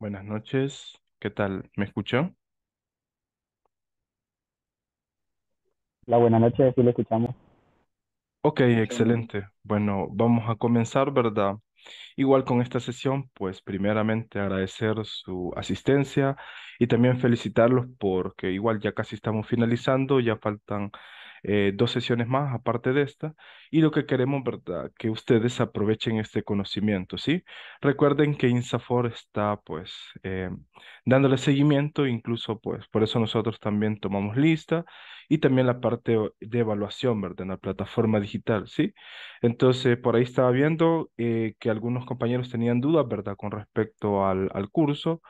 Buenas noches, ¿qué tal? ¿Me escuchó? La buena noche, sí le escuchamos. Ok, excelente. Bueno, vamos a comenzar, ¿verdad? Igual con esta sesión, pues primeramente agradecer su asistencia y también felicitarlos porque igual ya casi estamos finalizando, ya faltan eh, dos sesiones más aparte de esta y lo que queremos, ¿verdad? Que ustedes aprovechen este conocimiento, ¿sí? Recuerden que INSAFOR está pues eh, dándole seguimiento, incluso pues por eso nosotros también tomamos lista y también la parte de evaluación, ¿verdad? En la plataforma digital, ¿sí? Entonces, por ahí estaba viendo eh, que algunos compañeros tenían dudas, ¿verdad? Con respecto al, al curso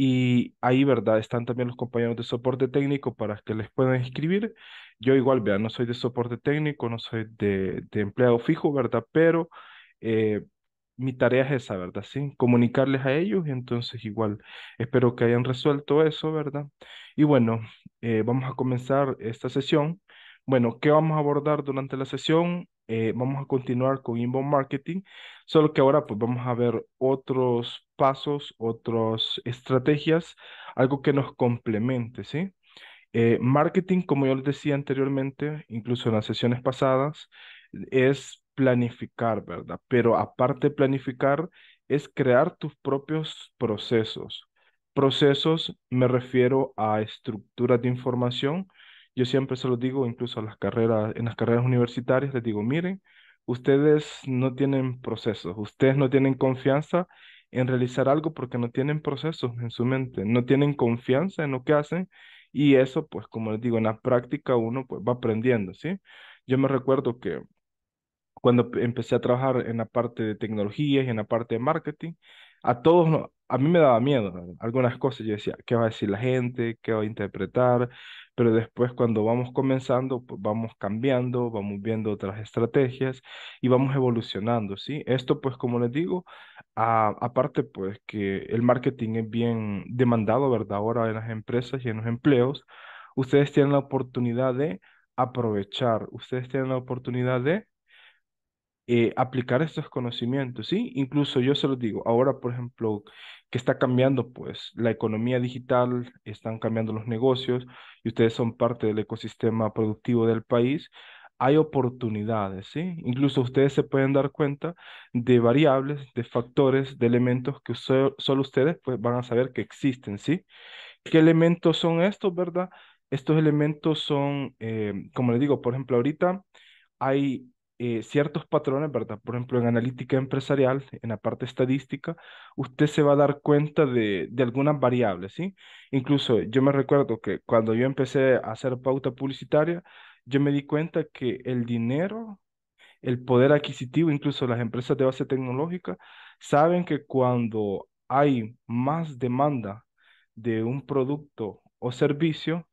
y ahí, ¿verdad? Están también los compañeros de soporte técnico para que les puedan escribir. Yo igual, vean, no soy de soporte técnico, no soy de, empleado fijo, ¿verdad? Pero eh, mi tarea es esa, ¿verdad? Sí, comunicarles a ellos entonces igual espero que hayan resuelto eso, ¿verdad? Y bueno, eh, vamos a comenzar esta sesión. Bueno, ¿qué vamos a abordar durante la sesión? Eh, vamos a continuar con inbound marketing, solo que ahora pues vamos a ver otros pasos, otras estrategias, algo que nos complemente, ¿sí? Eh, marketing, como yo les decía anteriormente, incluso en las sesiones pasadas, es planificar, ¿verdad? Pero aparte de planificar, es crear tus propios procesos. Procesos me refiero a estructuras de información yo siempre se lo digo, incluso las carreras, en las carreras universitarias, les digo, miren, ustedes no tienen procesos, ustedes no tienen confianza en realizar algo porque no tienen procesos en su mente, no tienen confianza en lo que hacen y eso, pues como les digo, en la práctica uno pues, va aprendiendo, ¿sí? Yo me recuerdo que cuando empecé a trabajar en la parte de tecnologías y en la parte de marketing, a todos, a mí me daba miedo algunas cosas, yo decía, ¿qué va a decir la gente? ¿Qué va a interpretar? pero después cuando vamos comenzando, pues, vamos cambiando, vamos viendo otras estrategias y vamos evolucionando, ¿sí? Esto pues como les digo, aparte pues que el marketing es bien demandado, ¿verdad? Ahora en las empresas y en los empleos, ustedes tienen la oportunidad de aprovechar, ustedes tienen la oportunidad de eh, aplicar estos conocimientos, ¿sí? Incluso yo se los digo, ahora, por ejemplo, que está cambiando, pues, la economía digital, están cambiando los negocios y ustedes son parte del ecosistema productivo del país, hay oportunidades, ¿sí? Incluso ustedes se pueden dar cuenta de variables, de factores, de elementos que solo ustedes pues, van a saber que existen, ¿sí? ¿Qué elementos son estos, verdad? Estos elementos son, eh, como les digo, por ejemplo, ahorita hay eh, ciertos patrones, ¿verdad? Por ejemplo, en analítica empresarial, en la parte estadística, usted se va a dar cuenta de, de algunas variables, ¿sí? Incluso yo me recuerdo que cuando yo empecé a hacer pauta publicitaria, yo me di cuenta que el dinero, el poder adquisitivo, incluso las empresas de base tecnológica, saben que cuando hay más demanda de un producto o servicio,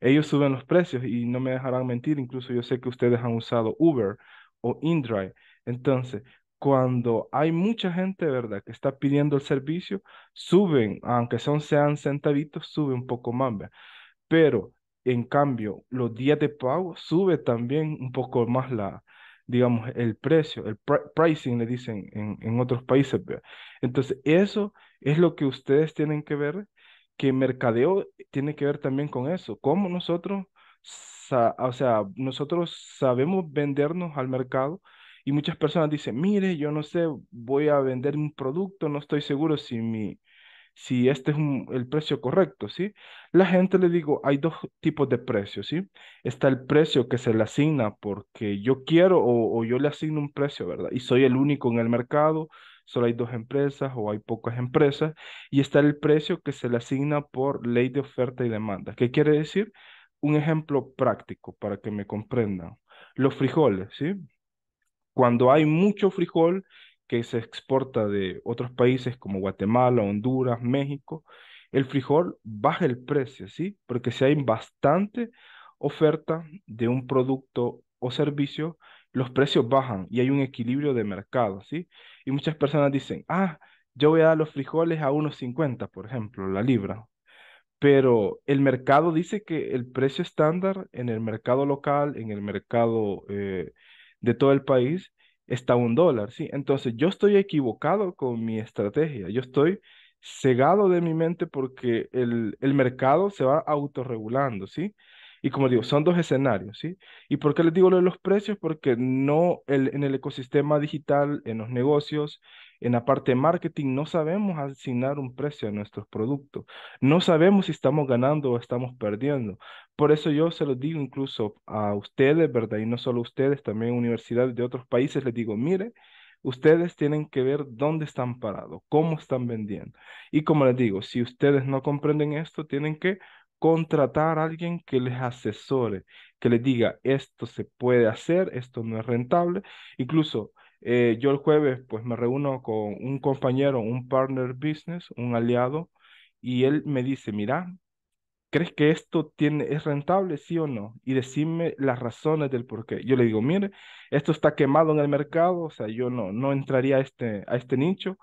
ellos suben los precios y no me dejarán mentir, incluso yo sé que ustedes han usado Uber o InDrive. Entonces, cuando hay mucha gente, ¿verdad?, que está pidiendo el servicio, suben, aunque son, sean centavitos, sube un poco más, ¿verdad? Pero, en cambio, los días de pago sube también un poco más la, digamos, el precio, el pricing le dicen en, otros países, ¿verdad? Entonces, eso es lo que ustedes tienen que ver, que mercadeo tiene que ver también con eso, como nosotros o sea, nosotros sabemos vendernos al mercado y muchas personas dicen, mire, yo no sé, voy a vender un producto, no estoy seguro si mi si este es un, el precio correcto, ¿sí? La gente le digo, hay dos tipos de precios, ¿sí? Está el precio que se le asigna porque yo quiero o, yo le asigno un precio, ¿verdad? Y soy el único en el mercado, solo hay dos empresas o hay pocas empresas, y está el precio que se le asigna por ley de oferta y demanda. ¿Qué quiere decir? un ejemplo práctico para que me comprendan. Los frijoles, ¿sí? Cuando hay mucho frijol que se exporta de otros países como Guatemala, Honduras, México, el frijol baja el precio, ¿sí? Porque si hay bastante oferta de un producto o servicio, los precios bajan y hay un equilibrio de mercado, ¿sí? Y muchas personas dicen, ah, yo voy a dar los frijoles a unos 50, por ejemplo, la libra pero el mercado dice que el precio estándar en el mercado local, en el mercado eh, de todo el país, está un dólar, ¿sí? Entonces yo estoy equivocado con mi estrategia, yo estoy cegado de mi mente porque el, mercado se va autorregulando, ¿sí? Y como digo, son dos escenarios, ¿sí? ¿Y por qué les digo lo de los precios? Porque no en el ecosistema digital, en los negocios, en la parte marketing no sabemos asignar un precio a nuestros productos. No sabemos si estamos ganando o estamos perdiendo. Por eso yo se lo digo incluso a ustedes, ¿verdad? Y no solo a ustedes, también universidades de otros países les digo, mire, ustedes tienen que ver dónde están parados, cómo están vendiendo. Y como les digo, si ustedes no comprenden esto, tienen que contratar a alguien que les asesore, que les diga esto se puede hacer, esto no es rentable. Incluso eh, yo el jueves pues me reúno con un compañero, un partner business, un aliado, y él me dice, mira, ¿crees que esto tiene, es rentable, sí o no? Y decime las razones del por qué. Yo le digo, mire, esto está quemado en el mercado, o sea, yo no, no entraría a este, a este nicho,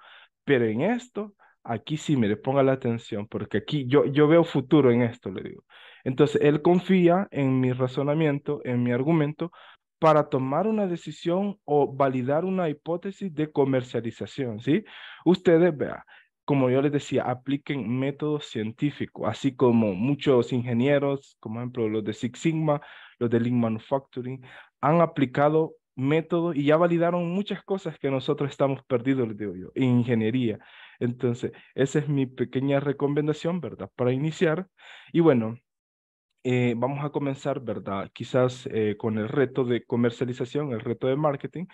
pero en esto, aquí sí, mire, ponga la atención, porque aquí yo, yo veo futuro en esto, le digo. Entonces, él confía en mi razonamiento, en mi argumento, para tomar una decisión o validar una hipótesis de comercialización, ¿sí? Ustedes, vean, como yo les decía, apliquen métodos científicos, así como muchos ingenieros, como ejemplo los de Six Sigma, los de Lean Manufacturing, han aplicado métodos y ya validaron muchas cosas que nosotros estamos perdidos, les digo yo, en ingeniería. Entonces, esa es mi pequeña recomendación, ¿verdad? Para iniciar. Y bueno, eh, vamos a comenzar, ¿verdad? Quizás eh, con el reto de comercialización, el reto de marketing,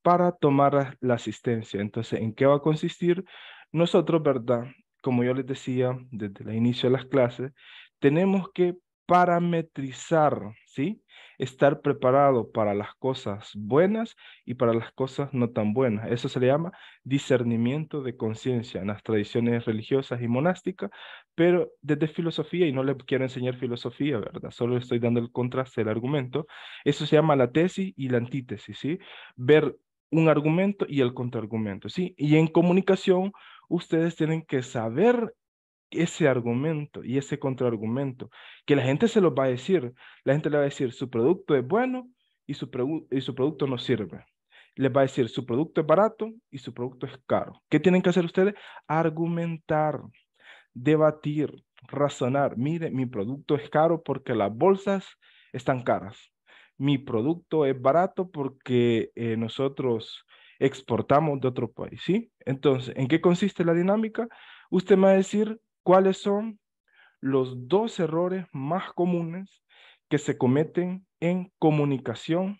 para tomar la asistencia. Entonces, ¿en qué va a consistir? Nosotros, ¿verdad? Como yo les decía desde el inicio de las clases, tenemos que parametrizar, ¿sí? Estar preparado para las cosas buenas y para las cosas no tan buenas. Eso se le llama discernimiento de conciencia en las tradiciones religiosas y monásticas, pero desde filosofía, y no le quiero enseñar filosofía, ¿verdad? Solo estoy dando el contraste, el argumento. Eso se llama la tesis y la antítesis, ¿sí? Ver un argumento y el contraargumento, ¿sí? Y en comunicación, ustedes tienen que saber ese argumento y ese contraargumento, que la gente se los va a decir. La gente le va a decir, su producto es bueno y su, y su producto no sirve. Les va a decir, su producto es barato y su producto es caro. ¿Qué tienen que hacer ustedes? Argumentar, debatir, razonar. Mire, mi producto es caro porque las bolsas están caras. Mi producto es barato porque eh, nosotros exportamos de otro país, ¿sí? Entonces, ¿en qué consiste la dinámica? Usted me va a decir cuáles son los dos errores más comunes que se cometen en comunicación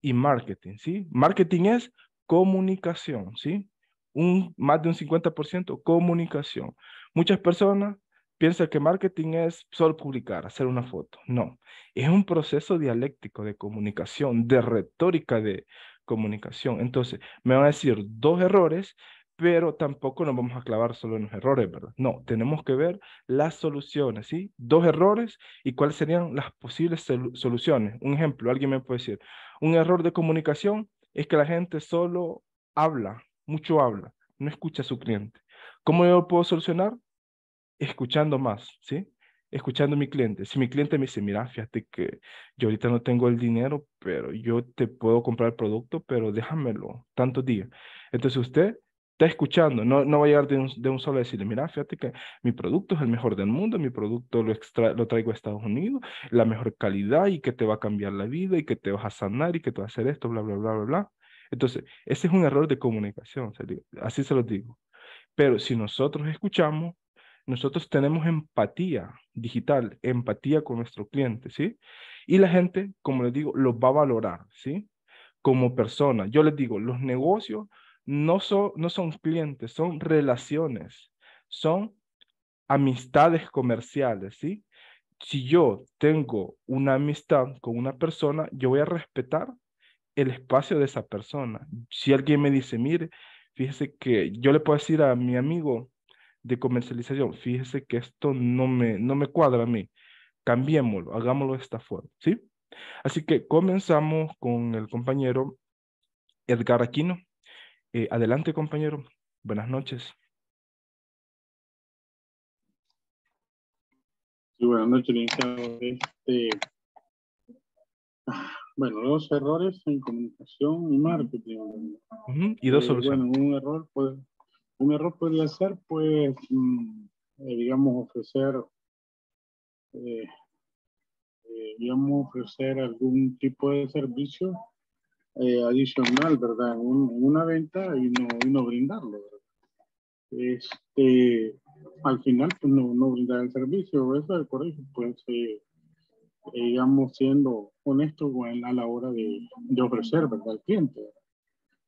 y marketing, ¿sí? Marketing es comunicación, ¿sí? Un, más de un 50% comunicación. Muchas personas piensan que marketing es solo publicar, hacer una foto. No, es un proceso dialéctico de comunicación, de retórica de comunicación. Entonces, me van a decir dos errores pero tampoco nos vamos a clavar solo en los errores, ¿verdad? No, tenemos que ver las soluciones, ¿sí? Dos errores y cuáles serían las posibles soluciones. Un ejemplo, alguien me puede decir, un error de comunicación es que la gente solo habla, mucho habla, no escucha a su cliente. ¿Cómo yo lo puedo solucionar? Escuchando más, ¿sí? Escuchando a mi cliente. Si mi cliente me dice, mira, fíjate que yo ahorita no tengo el dinero, pero yo te puedo comprar el producto, pero déjamelo tantos días. Entonces usted está escuchando, no, no va a llegar de un, solo a decirle, mira, fíjate que mi producto es el mejor del mundo, mi producto lo, extra, lo traigo a Estados Unidos, la mejor calidad y que te va a cambiar la vida y que te vas a sanar y que te va a hacer esto, bla, bla, bla, bla, bla. Entonces, ese es un error de comunicación, así se los digo. Pero si nosotros escuchamos, nosotros tenemos empatía digital, empatía con nuestro cliente, ¿sí? Y la gente, como les digo, los va a valorar, ¿sí? Como persona. Yo les digo, los negocios no son, no son clientes, son relaciones, son amistades comerciales, ¿sí? Si yo tengo una amistad con una persona, yo voy a respetar el espacio de esa persona. Si alguien me dice, mire, fíjese que yo le puedo decir a mi amigo de comercialización, fíjese que esto no me, no me cuadra a mí, cambiémoslo, hagámoslo de esta forma, ¿sí? Así que comenzamos con el compañero Edgar Aquino. Eh, adelante, compañero. Buenas noches. buenas noches, Este, ah, bueno, dos errores en comunicación y marketing. Y dos eh, soluciones. Bueno, un error, puede, un error podría ser, pues, mm, eh, digamos, ofrecer, digamos, ofrecer algún tipo de servicio eh, adicional, ¿verdad? En, una venta y no, brindarlo, ¿verdad? Este, al final, pues no, no brindar el servicio, eso es pues eh, eh, digamos siendo honesto, a la hora de, ofrecer, ¿verdad? Al cliente,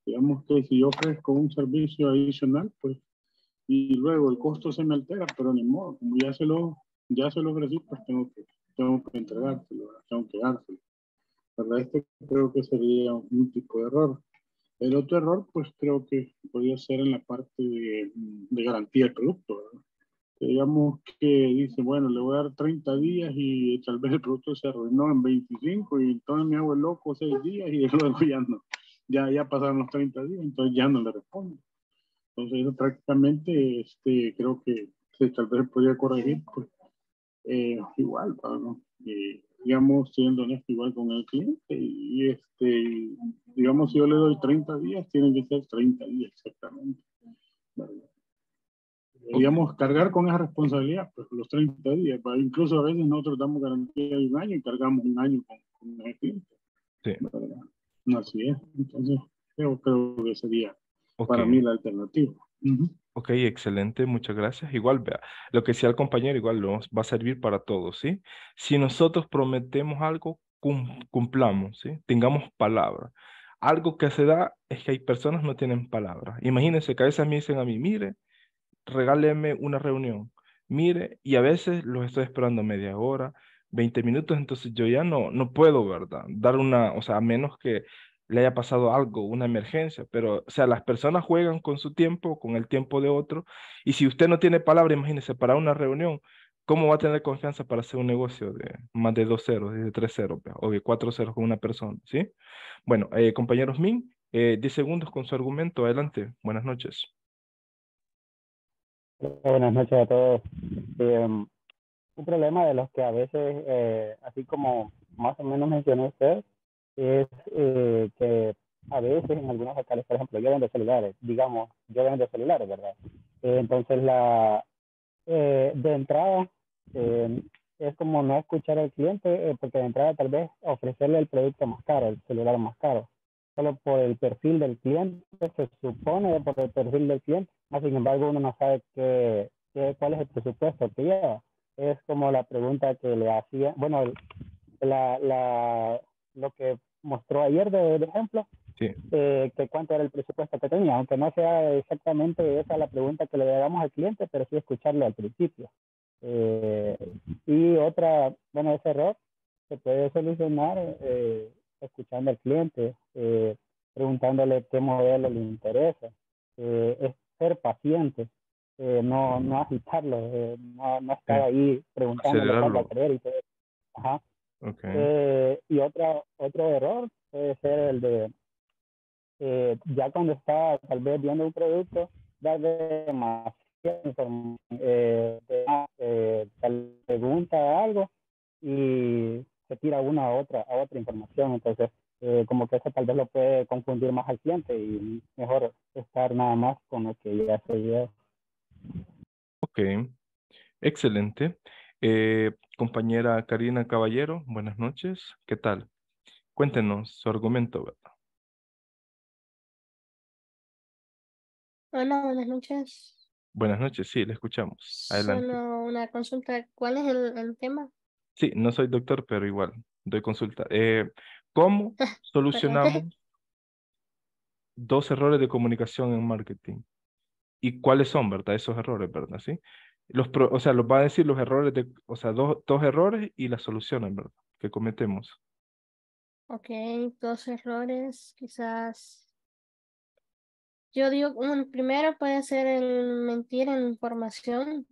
Digamos que si yo ofrezco un servicio adicional, pues, y luego el costo se me altera, pero ni modo, como ya se lo, ya se lo ofrecí, pues tengo que, tengo que entregárselo, tengo que dárselo esto Este creo que sería un tipo de error. El otro error, pues creo que podría ser en la parte de, garantía del producto, digamos que dice, bueno, le voy a dar 30 días y tal vez el producto se arruinó en 25 y entonces me hago el loco 6 días y luego ya no, ya, ya pasaron los 30 días, entonces ya no le respondo. Entonces prácticamente este, creo que tal vez podría corregir, pues eh, igual, ¿no? Eh, digamos, siendo honesto igual con el cliente. Y este, digamos, si yo le doy 30 días, tienen que ser 30 días exactamente. Podríamos cargar con esa responsabilidad, pues los 30 días. Pues, incluso a veces nosotros damos garantía de un año y cargamos un año con, con el cliente. Sí. Así es. Entonces, yo creo que sería para mí la alternativa. Ok, excelente, muchas gracias. Igual, vea, lo que sea el compañero, igual nos va a servir para todos, ¿sí? Si nosotros prometemos algo, cumplamos, ¿sí? Tengamos palabra. Algo que se da es que hay personas que no tienen palabra. Imagínense que a veces me dicen a mí, mire, regáleme una reunión, mire, y a veces los estoy esperando media hora, 20 minutos, entonces yo ya no, no puedo, ¿verdad? Dar una, o sea, a menos que le haya pasado algo, una emergencia, pero, o sea, las personas juegan con su tiempo, con el tiempo de otro, y si usted no tiene palabra, imagínese, para una reunión, ¿cómo va a tener confianza para hacer un negocio de más de dos ceros, de tres ceros, o de cuatro ceros con una persona, ¿sí? Bueno, eh, compañeros Min, eh, diez segundos con su argumento, adelante, buenas noches. Buenas noches a todos. Em, un problema de los que a veces, eh, así como más o menos mencionó usted, es eh, que a veces en algunos locales, por ejemplo, yo vendo celulares, digamos, yo vendo celulares, ¿verdad? Eh, entonces, la eh, de entrada em, es como no escuchar al cliente, porque de entrada tal vez ofrecerle el producto más caro, el celular más caro, solo por el perfil del cliente, se supone por el perfil del cliente, sin embargo uno no sabe qué, cuál es el presupuesto que lleva. Es como la pregunta que le hacía, bueno, la, la lo que mostró ayer de, ejemplo, eh, que cuánto era el presupuesto que tenía, aunque no sea exactamente esa la pregunta que le hagamos al cliente, pero sí escucharlo al principio. Eh, y otra, bueno, ese error se puede solucionar eh, escuchando al cliente, preguntándole qué modelo le interesa, es ser paciente. no, no agitarlo, no, no estar ahí preguntándole lo creer y todo. Ajá. Okay. Eh, y otra, otro error puede ser el de, eh, ya cuando está tal vez viendo un producto, darle demasiada información, eh, eh pregunta algo y se tira una a otra, a otra información. Entonces, eh, como que eso tal vez lo puede confundir más al cliente y mejor estar nada más con lo que ya se dio. Ok, excelente. Eh, compañera Karina Caballero, buenas noches. ¿Qué tal? Cuéntenos su argumento. ¿verdad? Hola, buenas noches. Buenas noches, sí, le escuchamos. Adelante. una consulta. ¿Cuál es el, tema? Sí, no soy doctor, pero igual doy consulta. Eh, ¿Cómo solucionamos dos errores de comunicación en marketing? ¿Y cuáles son, verdad? Esos errores, ¿verdad? Sí los, o sea, los va a decir los errores, de, o sea, dos, dos errores y las soluciones, ¿verdad? Que cometemos. Ok, dos errores, quizás. Yo digo, un primero puede ser el mentir en información.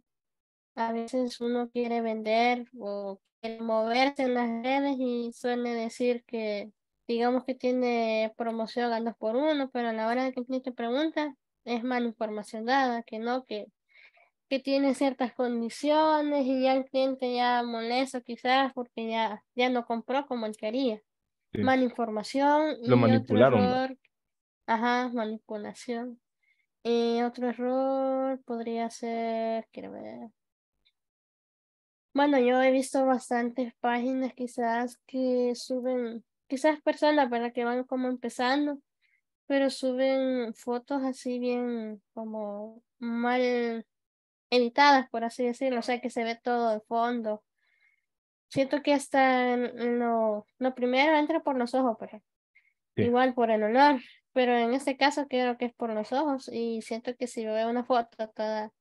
A veces uno quiere vender o moverse en las redes y suele decir que, digamos que tiene promoción al por uno, pero a la hora de que el cliente pregunta, es mal información dada, que no, que que tiene ciertas condiciones y ya el cliente ya molesto quizás porque ya, ya no compró como él quería. Mal información. Lo manipularon. Ajá, manipulación. Y eh, otro error podría ser, quiero ver. Bueno, yo he visto bastantes páginas quizás que suben, quizás personas para que van como empezando, pero suben fotos así bien como mal editadas, por así decirlo, o sea que se ve todo de fondo. Siento que hasta lo, primero entra por los ojos, pero pues. igual por el olor, pero en este caso creo que es por los ojos y siento que si veo una foto toda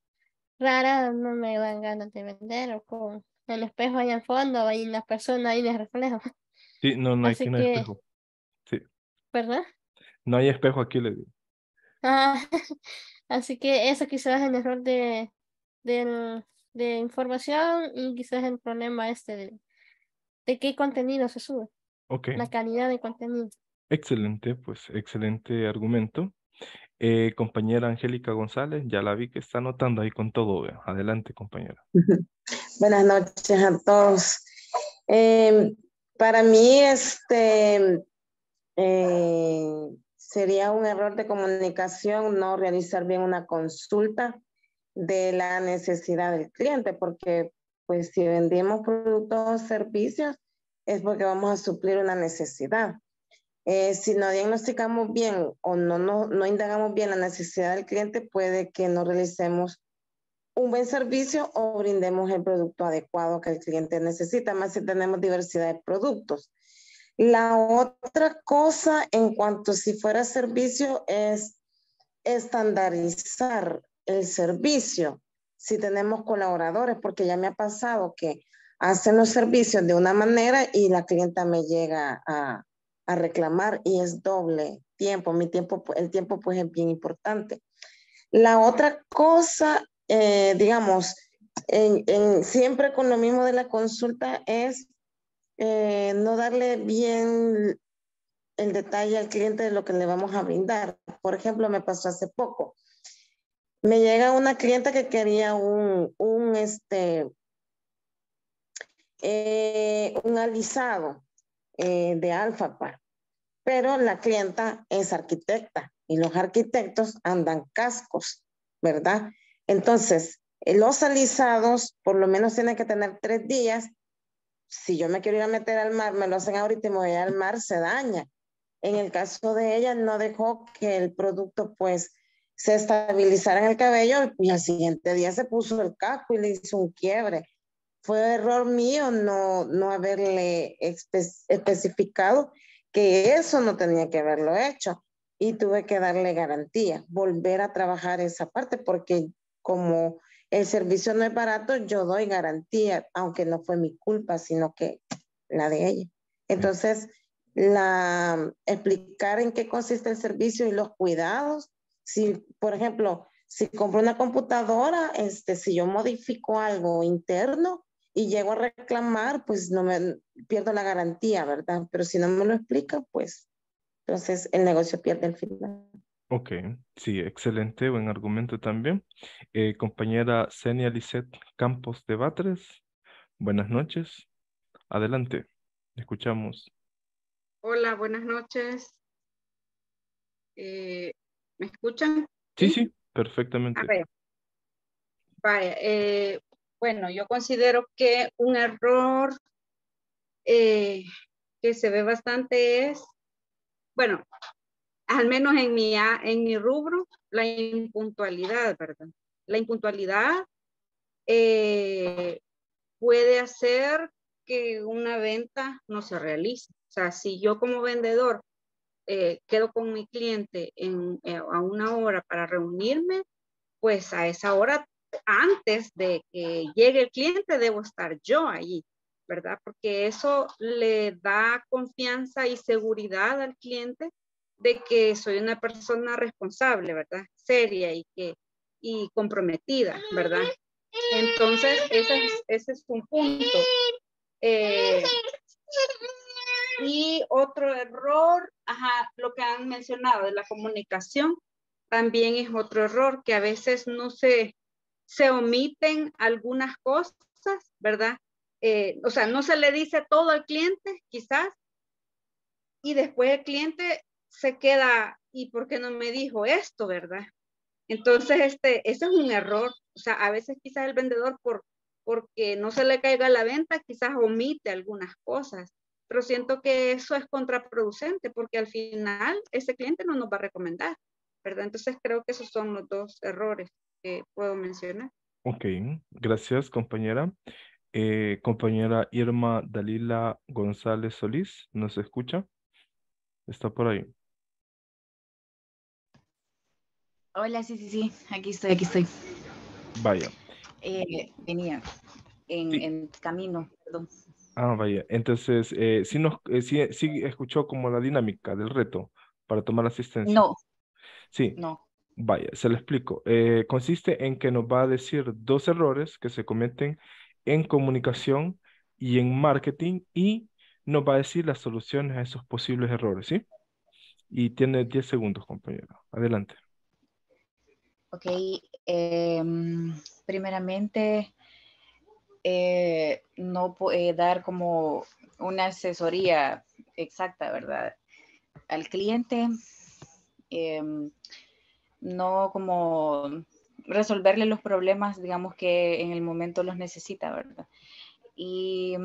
rara no me dan ganas de vender o con el espejo ahí al fondo y las personas ahí de reflejo. Sí, no, no, hay, que no espejo. Sí. verdad No hay espejo aquí, le digo. Ah, así que eso quizás es el error de, de, información y quizás el problema este de, qué contenido se sube. Okay. La calidad de contenido. Excelente, pues excelente argumento. Eh, compañera Angélica González, ya la vi que está anotando ahí con todo. Adelante, compañera. Buenas noches a todos. Em, para mí, este eh, sería un error de comunicación no realizar bien una consulta de la necesidad del cliente, porque pues si vendemos productos o servicios es porque vamos a suplir una necesidad. Eh, si no diagnosticamos bien o no, no, no indagamos bien la necesidad del cliente, puede que no realicemos un buen servicio o brindemos el producto adecuado que el cliente necesita, más si tenemos diversidad de productos. La otra cosa en cuanto si fuera servicio es estandarizar el servicio, si tenemos colaboradores, porque ya me ha pasado que hacen los servicios de una manera y la clienta me llega a, reclamar y es doble tiempo. Mi tiempo, el tiempo pues es bien importante. La otra cosa, eh, digamos, en, siempre con lo mismo de la consulta es eh, no darle bien el detalle al cliente de lo que le vamos a brindar. Por ejemplo, me pasó hace poco me llega una clienta que quería un, este, eh, un alisado eh, de Par, pero la clienta es arquitecta y los arquitectos andan cascos, ¿verdad? Entonces, eh, los alisados por lo menos tienen que tener tres días. Si yo me quiero ir a meter al mar, me lo hacen ahorita y me voy al mar, se daña. En el caso de ella, no dejó que el producto pues se estabilizara el cabello y al siguiente día se puso el casco y le hizo un quiebre. Fue error mío no, no haberle especificado que eso no tenía que haberlo hecho y tuve que darle garantía, volver a trabajar esa parte porque como el servicio no es barato, yo doy garantía, aunque no fue mi culpa, sino que la de ella. Entonces, la, explicar en qué consiste el servicio y los cuidados si, por ejemplo, si compro una computadora, este, si yo modifico algo interno y llego a reclamar, pues no me pierdo la garantía, ¿verdad? Pero si no me lo explica, pues entonces el negocio pierde el final. Ok, sí, excelente, buen argumento también. Eh, compañera Senia Lisette Campos de Batres, buenas noches. Adelante, escuchamos. Hola, buenas noches. Eh, ¿Me escuchan? Sí, sí, perfectamente. Ah, a ver. Eh, bueno, yo considero que un error eh, que se ve bastante es, bueno, al menos en mi, en mi rubro, la impuntualidad, ¿verdad? La impuntualidad eh, puede hacer que una venta no se realice. O sea, si yo como vendedor eh, quedo con mi cliente en, eh, a una hora para reunirme, pues a esa hora, antes de que llegue el cliente, debo estar yo ahí ¿verdad? Porque eso le da confianza y seguridad al cliente de que soy una persona responsable, ¿verdad? Seria y, que, y comprometida, ¿verdad? Entonces, ese es, ese es un punto. Eh, y otro error, ajá, lo que han mencionado de la comunicación, también es otro error que a veces no se, se omiten algunas cosas, ¿verdad? Eh, o sea, no se le dice todo al cliente, quizás, y después el cliente se queda, ¿y por qué no me dijo esto, verdad? Entonces, este, ese es un error. O sea, a veces quizás el vendedor, por, porque no se le caiga la venta, quizás omite algunas cosas pero siento que eso es contraproducente porque al final ese cliente no nos va a recomendar, ¿verdad? Entonces creo que esos son los dos errores que puedo mencionar. Ok, gracias compañera. Eh, compañera Irma Dalila González Solís, ¿nos escucha? Está por ahí. Hola, sí, sí, sí, aquí estoy, aquí estoy. Vaya. Eh, venía en, en camino, perdón. Ah, vaya. Entonces, eh, sí, eh, eh, sí, escuchó como la dinámica del reto para tomar asistencia. No. Sí. No. Vaya, se lo explico. consiste en que nos va a decir dos errores que se cometen en comunicación y en marketing y nos va a decir las soluciones a esos posibles errores, ¿sí? Y tiene 10 segundos, compañero. Adelante. Ok. Em, primeramente, eh, no puede eh, dar como una asesoría exacta, ¿verdad? Al cliente, em, no como resolverle los problemas, digamos que en el momento los necesita, ¿verdad? Y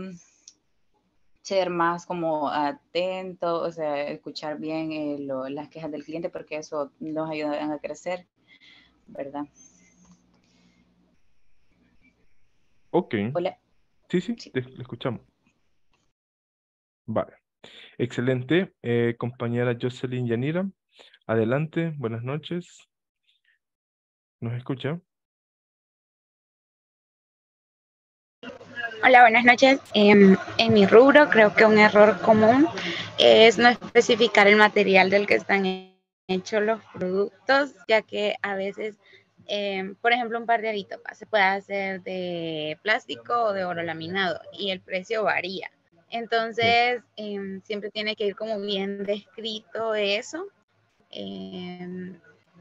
ser más como atento, o sea, escuchar bien eh, las quejas del cliente porque eso nos ayuda a crecer, ¿verdad? Ok. Hola. Sí, sí, sí. Te, escuchamos. Vale. Excelente. Eh, compañera Jocelyn Yanira, adelante. Buenas noches. ¿Nos escucha? Hola, buenas noches. En, em, en mi rubro creo que un error común es no especificar el material del que están hechos los productos, ya que a veces Em, por ejemplo, un par de aritos se puede hacer de plástico o de oro laminado y el precio varía. Entonces, em, siempre tiene que ir como bien descrito eso. Em,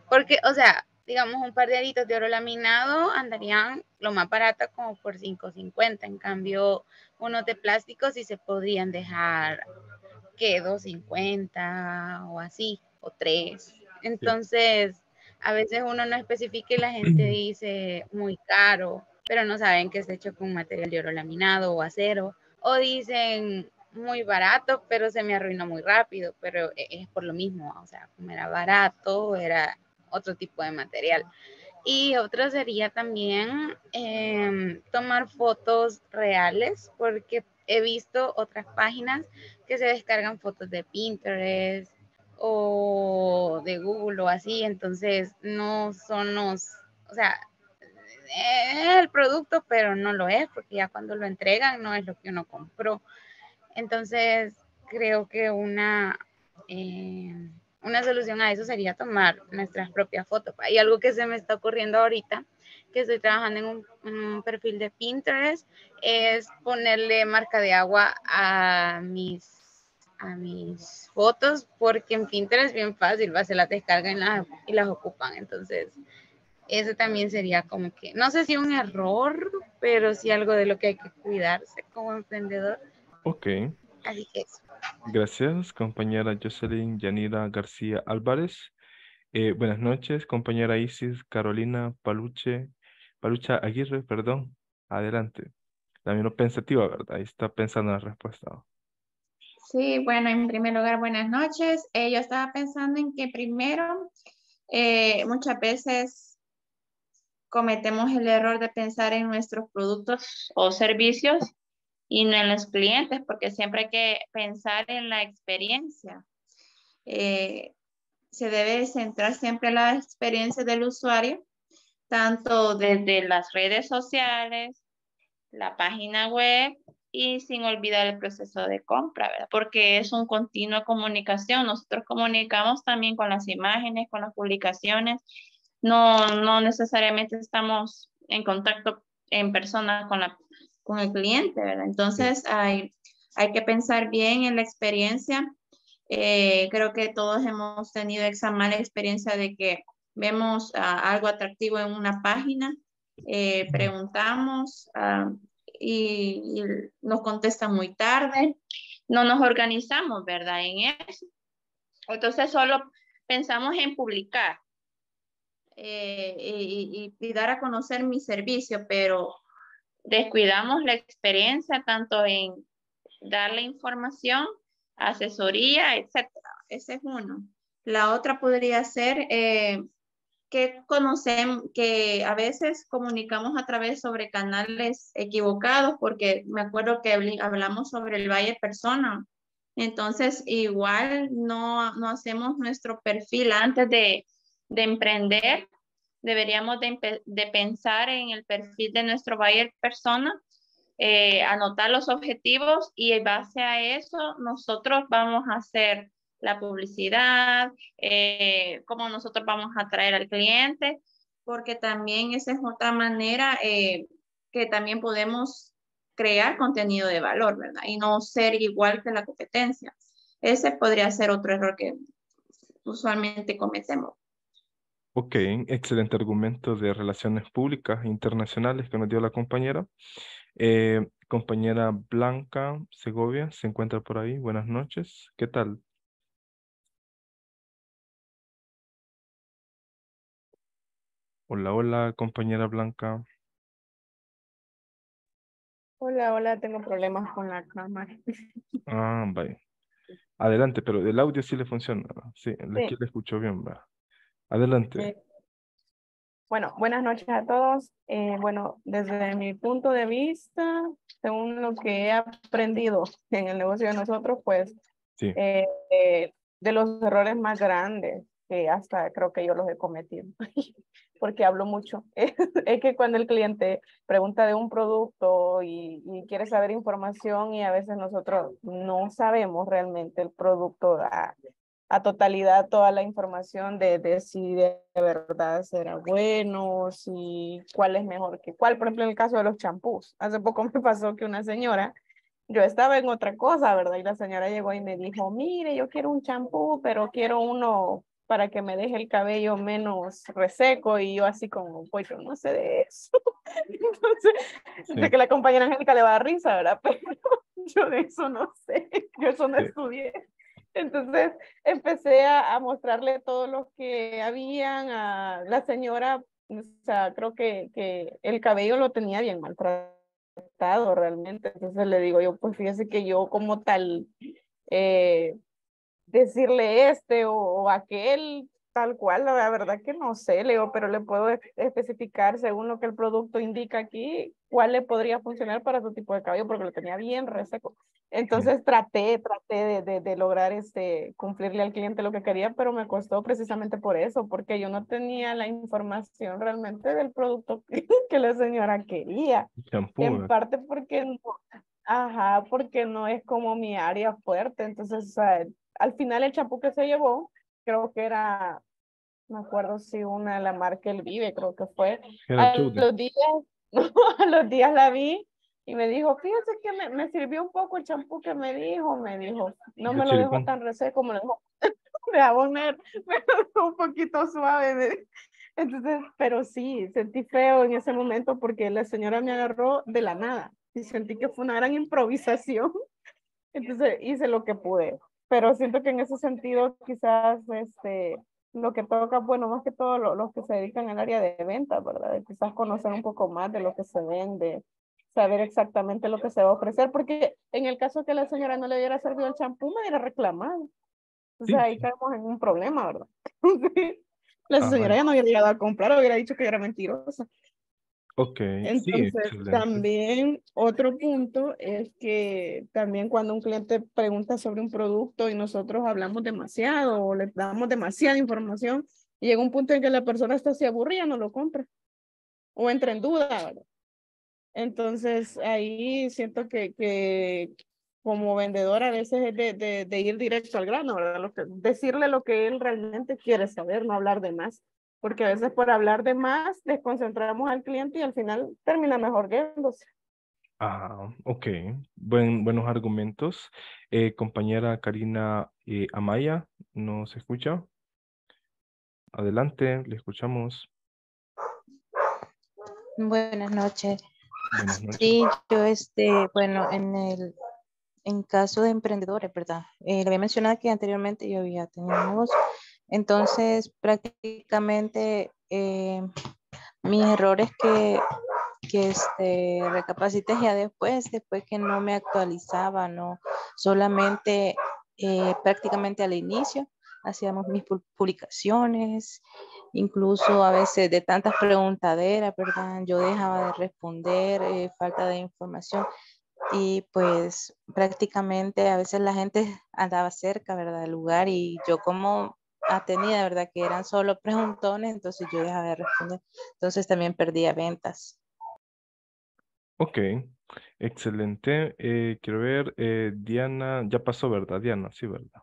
porque, o sea, digamos, un par de aritos de oro laminado andarían lo más barato como por 5.50. En cambio, unos de plástico sí se podrían dejar que 2.50 o así, o 3. Entonces, a veces uno no especifica y la gente dice muy caro, pero no saben que es hecho con material de oro laminado o acero, o dicen muy barato, pero se me arruinó muy rápido, pero e, es por lo mismo, o sea, como era barato, era otro tipo de material. Y otro sería también em, tomar fotos reales, porque he visto otras páginas que se descargan fotos de Pinterest, o de Google o así, entonces no son los, o sea, es eh, el producto, pero no lo es, porque ya cuando lo entregan no es lo que uno compró. Entonces, creo que una, eh, una solución a eso sería tomar nuestras propias fotos. y algo que se me está ocurriendo ahorita, que estoy trabajando un, en un perfil de Pinterest, es ponerle marca de agua a mis a mis fotos porque en Pinterest es bien fácil, va, a la descarga y las, y las ocupan. Entonces, eso también sería como que, no sé si un error, pero sí algo de lo que hay que cuidarse como emprendedor. Ok. Así que Gracias, compañera Jocelyn Yanira García Álvarez. Eh, buenas noches, compañera Isis Carolina Paluche, Palucha Aguirre, perdón. Adelante. También no pensativa, ¿verdad? Ahí está pensando en la respuesta. Sí, bueno, en primer lugar, buenas noches. Eh, yo estaba pensando en que primero, eh, muchas veces cometemos el error de pensar en nuestros productos o servicios y no en los clientes, porque siempre hay que pensar en la experiencia. Eh, se debe centrar siempre en la experiencia del usuario, tanto desde las redes sociales, la página web y sin olvidar el proceso de compra, ¿verdad? Porque es un continua comunicación. Nosotros comunicamos también con las imágenes, con las publicaciones. No, no necesariamente estamos en contacto en persona con, la, con el cliente, ¿verdad? Entonces hay, hay que pensar bien en la experiencia. Eh, creo que todos hemos tenido esa mala experiencia de que vemos ah, algo atractivo en una página, eh, preguntamos, ah, y, nos contestan muy tarde, no nos organizamos, ¿verdad? En eso. Entonces solo pensamos en publicar eh, y, dar a conocer mi servicio, pero descuidamos la experiencia tanto en darle información, asesoría, etcétera. Ese es uno. La otra podría ser eh, que conocemos, que a veces comunicamos a través sobre canales equivocados, porque me acuerdo que hablamos sobre el Valle Persona. Entonces, igual no, no hacemos nuestro perfil antes de, de emprender. Deberíamos de, pensar en el perfil de nuestro buyer Persona, eh, anotar los objetivos y en base a eso nosotros vamos a hacer la publicidad, eh, cómo nosotros vamos a atraer al cliente, porque también esa es otra manera eh, que también podemos crear contenido de valor, ¿verdad? Y no ser igual que la competencia. Ese podría ser otro error que usualmente cometemos. Ok, excelente argumento de relaciones públicas e internacionales que nos dio la compañera. Eh, compañera Blanca Segovia, se encuentra por ahí. Buenas noches. ¿Qué tal? Hola, hola, compañera Blanca. Hola, hola, tengo problemas con la cámara. Ah, Adelante, pero el audio sí le funciona. Sí, le escucho bien. Va. Adelante. Eh, bueno, buenas noches a todos. Eh, bueno, desde mi punto de vista, según lo que he aprendido en el negocio de nosotros, pues eh, de los errores más grandes que hasta creo que yo los he cometido. porque hablo mucho. Es, que cuando el cliente pregunta de un producto y, quiere saber información y a veces nosotros no sabemos realmente el producto a, a totalidad, toda la información de, de, si de verdad será bueno, si cuál es mejor que cuál. Por ejemplo, en el caso de los champús, hace poco me pasó que una señora, yo estaba en otra cosa, ¿verdad? Y la señora llegó y me dijo, mire, yo quiero un champú, pero quiero uno para que me deje el cabello menos reseco y yo así como, pues yo no sé de eso. Entonces, sí. que la compañera Angélica le va a dar risa, ¿verdad? Pero yo de eso no sé, yo eso no estudié. Entonces empecé a, mostrarle todos los que habían a la señora, o sea, creo que, que el cabello lo tenía bien maltratado realmente. Entonces le digo yo, pues fíjese que yo como tal... Eh, decirle este o, aquel, tal cual, la verdad que no sé, Leo, pero le puedo e, especificar según lo que el producto indica aquí, cuál le podría funcionar para su tipo de cabello, porque lo tenía bien reseco. Entonces traté, traté de, de, lograr este, cumplirle al cliente lo que quería, pero me costó precisamente por eso, porque yo no tenía la información realmente del producto que, la señora quería. en ¿eh? parte porque ajá, porque no es como mi área fuerte, entonces o sea, al final el champú que se llevó, creo que era, me acuerdo si una la marca El Vive, creo que fue. A los, días, los días la vi y me dijo, fíjese que me, sirvió un poco el champú que me dijo, me dijo, no me lo dejó tan reseco, como lo dejó de pero un poquito suave. Entonces, pero sí, sentí feo en ese momento porque la señora me agarró de la nada y sentí que fue una gran improvisación. Entonces hice lo que pude pero siento que en ese sentido quizás este, lo que toca, bueno, más que todo los que se dedican al área de venta, ¿verdad? quizás conocer un poco más de lo que se vende, saber exactamente lo que se va a ofrecer, porque en el caso que la señora no le hubiera servido el champú, me hubiera reclamado. O sea, ahí caemos en un problema, ¿verdad? la señora ya no hubiera llegado a comprar, hubiera dicho que yo era mentirosa. Ok. Entonces, también otro punto es que también cuando un cliente pregunta sobre un producto y nosotros hablamos demasiado o le damos demasiada información, llega un punto en que la persona está así aburrida, no lo compra o entra en duda, ¿verdad? Entonces ahí siento que, que como vendedor a veces es de, de, ir directo al grano, ¿verdad? decirle lo que él realmente quiere saber, no hablar de más porque a veces por hablar de más desconcentramos al cliente y al final termina mejor guiándose. Ah, ok. Buen, buenos argumentos. Eh, compañera Karina eh, Amaya, ¿nos escucha? Adelante, le escuchamos. Buenas noches. Sí, yo este, bueno, en el en caso de emprendedores, ¿verdad? Eh, le había mencionado que anteriormente yo había tenido un entonces, prácticamente eh, mis errores que, que este, recapacité ya después, después que no me actualizaba, no solamente eh, prácticamente al inicio hacíamos mis publicaciones, incluso a veces de tantas preguntaderas, ¿verdad? Yo dejaba de responder, eh, falta de información y pues prácticamente a veces la gente andaba cerca, ¿verdad? Del lugar y yo como Ah, tenía, ¿verdad? Que eran solo preguntones, entonces yo dejaba de responder. Entonces también perdía ventas. Ok, excelente. Eh, quiero ver, eh, Diana, ya pasó, ¿verdad? Diana, sí, ¿verdad?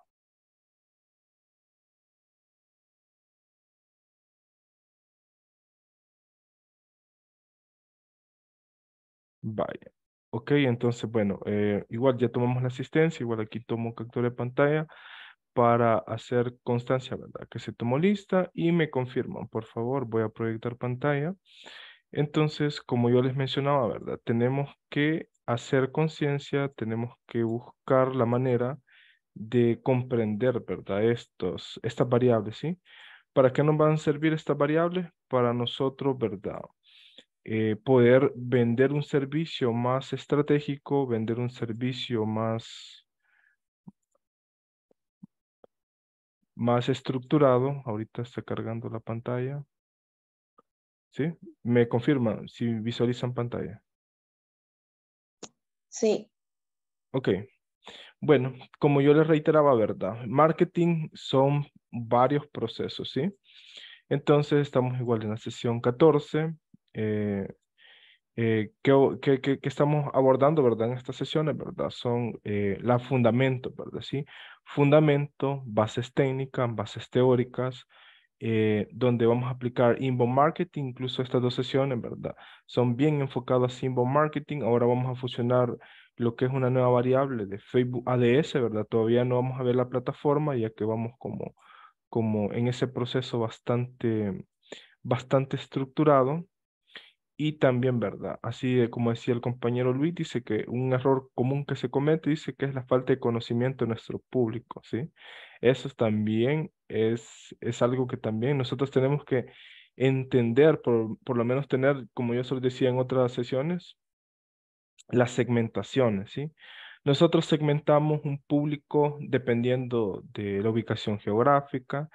Vaya. Ok, entonces, bueno, eh, igual ya tomamos la asistencia, igual aquí tomo captura de pantalla para hacer constancia, ¿verdad? Que se tomó lista y me confirman, por favor, voy a proyectar pantalla. Entonces, como yo les mencionaba, ¿verdad? Tenemos que hacer conciencia, tenemos que buscar la manera de comprender, ¿verdad? Estos, estas variables, ¿sí? ¿Para qué nos van a servir estas variables? Para nosotros, ¿verdad? Eh, poder vender un servicio más estratégico, vender un servicio más más estructurado. Ahorita está cargando la pantalla. ¿Sí? Me confirma si visualizan pantalla. Sí. Ok. Bueno, como yo les reiteraba, ¿verdad? Marketing son varios procesos, ¿sí? Entonces, estamos igual en la sesión 14. Eh, eh, ¿Qué estamos abordando, ¿verdad? En estas sesiones, ¿verdad? Son eh, los fundamentos, ¿verdad? ¿Sí? fundamento, bases técnicas, bases teóricas, eh, donde vamos a aplicar inbound marketing, incluso estas dos sesiones, ¿verdad? Son bien enfocadas a inbound marketing, ahora vamos a fusionar lo que es una nueva variable de Facebook ADS, ¿verdad? Todavía no vamos a ver la plataforma, ya que vamos como, como en ese proceso bastante, bastante estructurado y también verdad. Así como decía el compañero Luis, dice que un error común que se comete, dice que es la falta de conocimiento de nuestro público, ¿sí? Eso también es, es algo que también nosotros tenemos que entender, por, lo menos tener, como yo se lo decía en otras sesiones, las segmentaciones, ¿sí? Nosotros segmentamos un público dependiendo de la ubicación geográfica,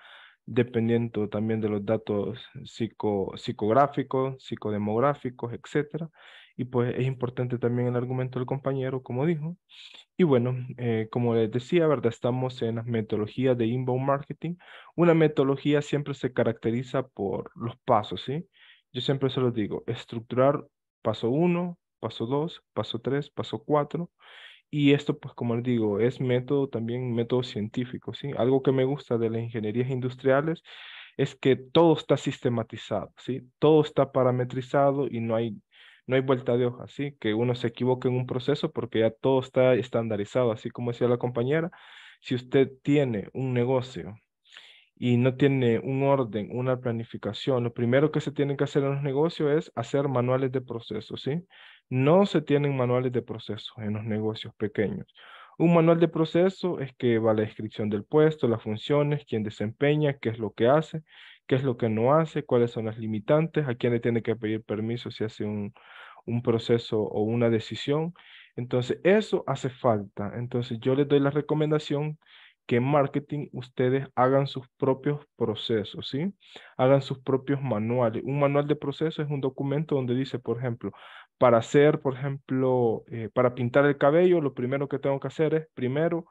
dependiendo también de los datos psico, psicográficos, psicodemográficos, etcétera. Y pues es importante también el argumento del compañero, como dijo. Y bueno, eh, como les decía, ¿verdad? Estamos en las metodologías de inbound marketing. Una metodología siempre se caracteriza por los pasos, ¿sí? Yo siempre se los digo, estructurar paso 1, paso 2, paso 3, paso 4 y esto, pues como les digo, es método también, método científico, ¿sí? Algo que me gusta de las ingenierías industriales es que todo está sistematizado, ¿sí? Todo está parametrizado y no hay, no hay vuelta de hoja, ¿sí? Que uno se equivoque en un proceso porque ya todo está estandarizado, así como decía la compañera, si usted tiene un negocio y no tiene un orden, una planificación, lo primero que se tiene que hacer en los negocios es hacer manuales de procesos, ¿sí? No se tienen manuales de proceso en los negocios pequeños. Un manual de proceso es que va la descripción del puesto, las funciones, quién desempeña, qué es lo que hace, qué es lo que no hace, cuáles son las limitantes, a quién le tiene que pedir permiso si hace un, un proceso o una decisión. Entonces, eso hace falta. Entonces, yo les doy la recomendación que en marketing ustedes hagan sus propios procesos, ¿sí? Hagan sus propios manuales. Un manual de proceso es un documento donde dice, por ejemplo, para hacer, por ejemplo, eh, para pintar el cabello, lo primero que tengo que hacer es, primero,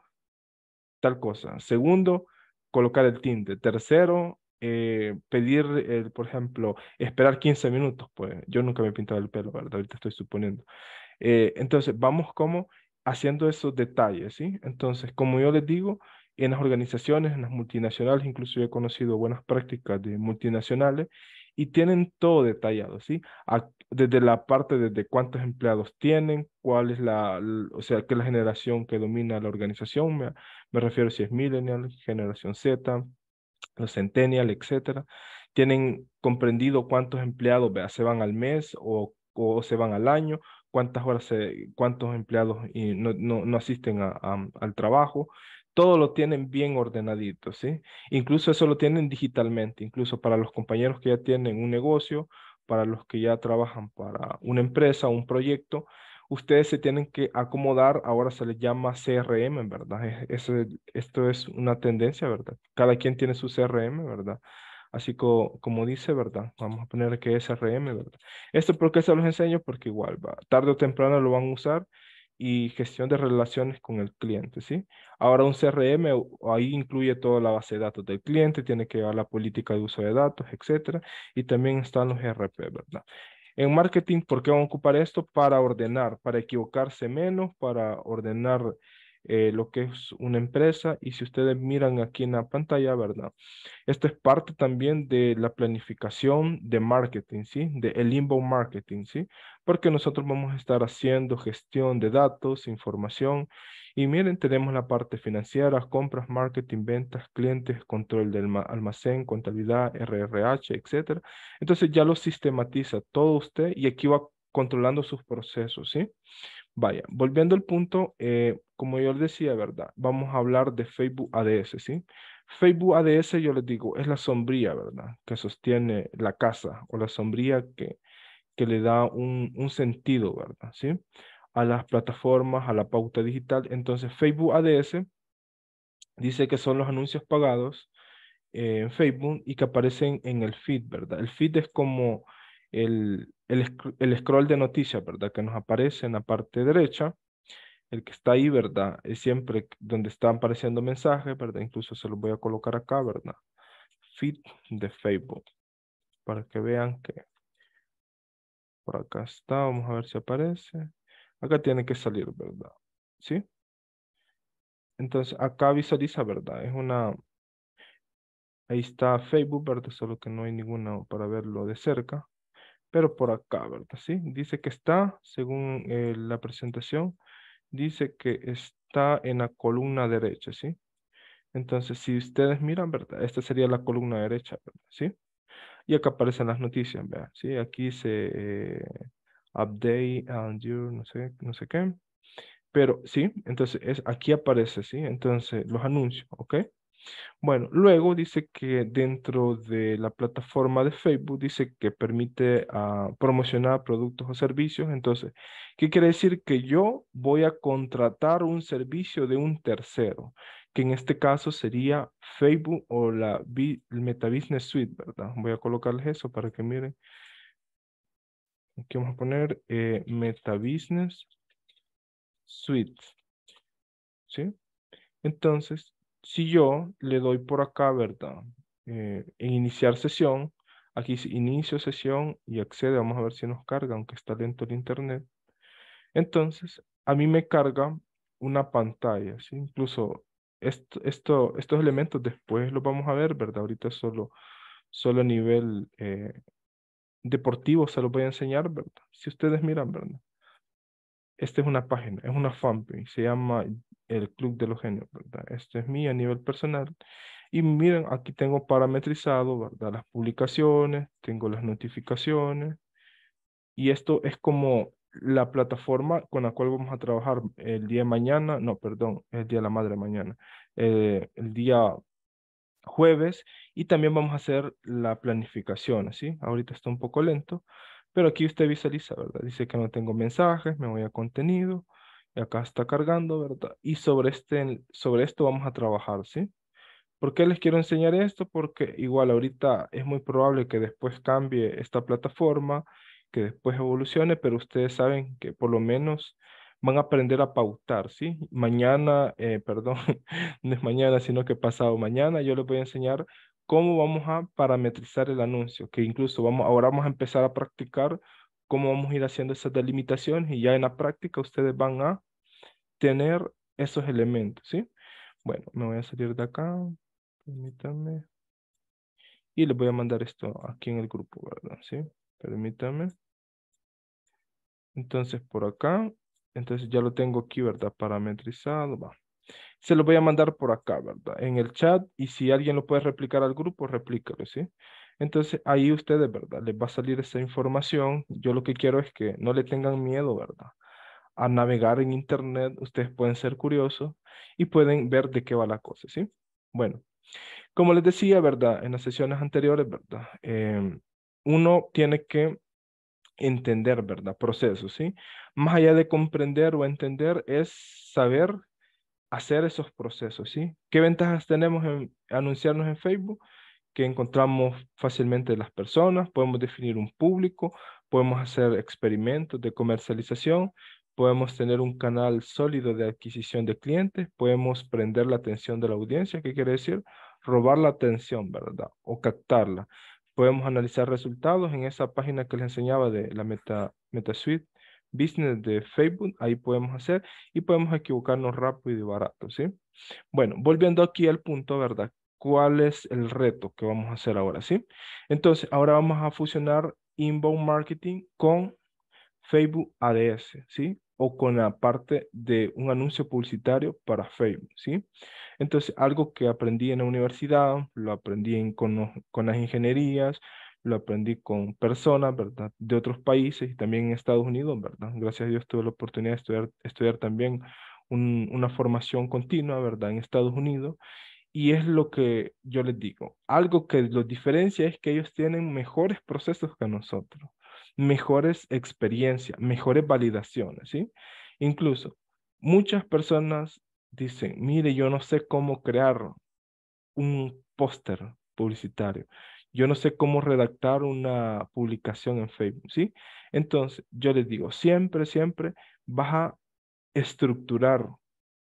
tal cosa. Segundo, colocar el tinte. Tercero, eh, pedir, por ejemplo, esperar 15 minutos. Pues yo nunca me he pintado el pelo, ¿verdad? Ahorita estoy suponiendo. Eh, entonces, vamos como haciendo esos detalles, ¿sí? Entonces, como yo les digo, en las organizaciones, en las multinacionales, incluso yo he conocido buenas prácticas de multinacionales y tienen todo detallado, ¿sí? desde la parte de cuántos empleados tienen, cuál es la, o sea, qué la generación que domina la organización, me, refiero si es millennial, generación Z, los centennial, etcétera. Tienen comprendido cuántos empleados se van al mes o, se van al año, cuántas horas, cuántos empleados no, no, asisten al trabajo, todo lo tienen bien ordenadito, ¿sí? Incluso eso lo tienen digitalmente, incluso para los compañeros que ya tienen un negocio, para los que ya trabajan para una empresa, un proyecto, ustedes se tienen que acomodar, ahora se les llama CRM, ¿verdad? esto es una tendencia, ¿verdad? Cada quien tiene su CRM, ¿verdad? Así como, como dice, ¿verdad? Vamos a poner que es CRM, ¿verdad? Esto porque se los enseño, porque igual, tarde o temprano lo van a usar y gestión de relaciones con el cliente, ¿sí? Ahora un CRM ahí incluye toda la base de datos del cliente, tiene que ver la política de uso de datos, etcétera, y también están los ERP, ¿verdad? En marketing, ¿por qué van a ocupar esto? Para ordenar, para equivocarse menos, para ordenar eh, lo que es una empresa. Y si ustedes miran aquí en la pantalla, ¿verdad? Esto es parte también de la planificación de marketing, ¿sí? De el inbound marketing, ¿sí? porque nosotros vamos a estar haciendo gestión de datos, información, y miren, tenemos la parte financiera, compras, marketing, ventas, clientes, control del almacén, contabilidad, RRH, etc. Entonces ya lo sistematiza todo usted y aquí va controlando sus procesos, ¿sí? Vaya, volviendo al punto, eh, como yo les decía, ¿verdad? Vamos a hablar de Facebook ADS, ¿sí? Facebook ADS, yo les digo, es la sombría, ¿verdad? Que sostiene la casa o la sombría que que le da un, sentido, ¿verdad? ¿Sí? A las plataformas, a la pauta digital. Entonces, Facebook ADS dice que son los anuncios pagados eh, en Facebook y que aparecen en el feed, ¿verdad? El feed es como el, el, el scroll de noticias, ¿verdad? Que nos aparece en la parte derecha el que está ahí, ¿verdad? Es siempre donde están apareciendo mensajes, ¿verdad? Incluso se los voy a colocar acá, ¿verdad? Feed de Facebook, para que vean que por acá está, vamos a ver si aparece. Acá tiene que salir, ¿verdad? ¿Sí? Entonces, acá visualiza, ¿verdad? Es una... Ahí está Facebook, ¿verdad? Solo que no hay ninguna para verlo de cerca. Pero por acá, ¿verdad? ¿Sí? Dice que está, según eh, la presentación, dice que está en la columna derecha, ¿sí? Entonces, si ustedes miran, ¿verdad? Esta sería la columna derecha, ¿verdad? ¿Sí? Y acá aparecen las noticias, vean, ¿sí? Aquí dice eh, update and no sé, no sé qué. Pero sí, entonces es, aquí aparece, ¿sí? Entonces los anuncios, ¿ok? Bueno, luego dice que dentro de la plataforma de Facebook dice que permite ah, promocionar productos o servicios. Entonces, ¿qué quiere decir? Que yo voy a contratar un servicio de un tercero que en este caso sería Facebook o la Meta Business Suite, ¿verdad? Voy a colocarles eso para que miren. Aquí vamos a poner eh, Meta Business Suite. ¿Sí? Entonces, si yo le doy por acá, ¿verdad? Eh, en iniciar sesión, aquí inicio sesión y accede, vamos a ver si nos carga, aunque está dentro el internet. Entonces, a mí me carga una pantalla, ¿sí? incluso esto, estos elementos después los vamos a ver, ¿verdad? Ahorita solo, solo a nivel eh, deportivo se los voy a enseñar, ¿verdad? Si ustedes miran, ¿verdad? Esta es una página, es una fanpage, se llama el Club de los Genios, ¿verdad? Este es mío a nivel personal. Y miren, aquí tengo parametrizado, ¿verdad? Las publicaciones, tengo las notificaciones. Y esto es como la plataforma con la cual vamos a trabajar el día mañana, no, perdón, el día de la madre mañana, eh, el día jueves y también vamos a hacer la planificación, ¿sí? Ahorita está un poco lento, pero aquí usted visualiza, ¿verdad? Dice que no tengo mensajes, me voy a contenido, y acá está cargando, ¿verdad? Y sobre, este, sobre esto vamos a trabajar, ¿sí? ¿Por qué les quiero enseñar esto? Porque igual ahorita es muy probable que después cambie esta plataforma que después evolucione, pero ustedes saben que por lo menos van a aprender a pautar, ¿sí? Mañana, eh, perdón, no es mañana, sino que pasado mañana, yo les voy a enseñar cómo vamos a parametrizar el anuncio, que incluso vamos, ahora vamos a empezar a practicar cómo vamos a ir haciendo esas delimitaciones y ya en la práctica ustedes van a tener esos elementos, ¿sí? Bueno, me voy a salir de acá, permítanme, y les voy a mandar esto aquí en el grupo, ¿verdad? ¿Sí? Permítanme. Entonces por acá, entonces ya lo tengo aquí, ¿verdad? Parametrizado, va. Se lo voy a mandar por acá, ¿verdad? En el chat y si alguien lo puede replicar al grupo, replícalo, ¿sí? Entonces ahí ustedes, ¿verdad? Les va a salir esa información. Yo lo que quiero es que no le tengan miedo, ¿verdad? A navegar en internet, ustedes pueden ser curiosos y pueden ver de qué va la cosa, ¿sí? Bueno, como les decía, ¿verdad? En las sesiones anteriores, ¿verdad? Em, uno tiene que entender, ¿verdad? Procesos, ¿sí? Más allá de comprender o entender es saber hacer esos procesos, ¿sí? ¿Qué ventajas tenemos en anunciarnos en Facebook? Que encontramos fácilmente las personas, podemos definir un público, podemos hacer experimentos de comercialización, podemos tener un canal sólido de adquisición de clientes, podemos prender la atención de la audiencia, ¿qué quiere decir? Robar la atención, ¿verdad? O captarla. Podemos analizar resultados en esa página que les enseñaba de la Meta, MetaSuite Business de Facebook. Ahí podemos hacer y podemos equivocarnos rápido y barato, ¿sí? Bueno, volviendo aquí al punto, ¿verdad? ¿Cuál es el reto que vamos a hacer ahora, sí? Entonces, ahora vamos a fusionar inbound marketing con Facebook ADS, ¿sí? o con la parte de un anuncio publicitario para Facebook, ¿sí? Entonces, algo que aprendí en la universidad, lo aprendí con, las ingenierías, lo aprendí con personas, ¿verdad? De otros países y también en Estados Unidos, ¿verdad? Gracias a Dios tuve la oportunidad de estudiar, también una formación continua, ¿verdad? En Estados Unidos. Y es lo que yo les digo. Algo que los diferencia es que ellos tienen mejores procesos que nosotros mejores experiencias, mejores validaciones, ¿sí? Incluso muchas personas dicen, mire, yo no sé cómo crear un póster publicitario, yo no sé cómo redactar una publicación en Facebook, ¿sí? Entonces, yo les digo, siempre, siempre vas a estructurar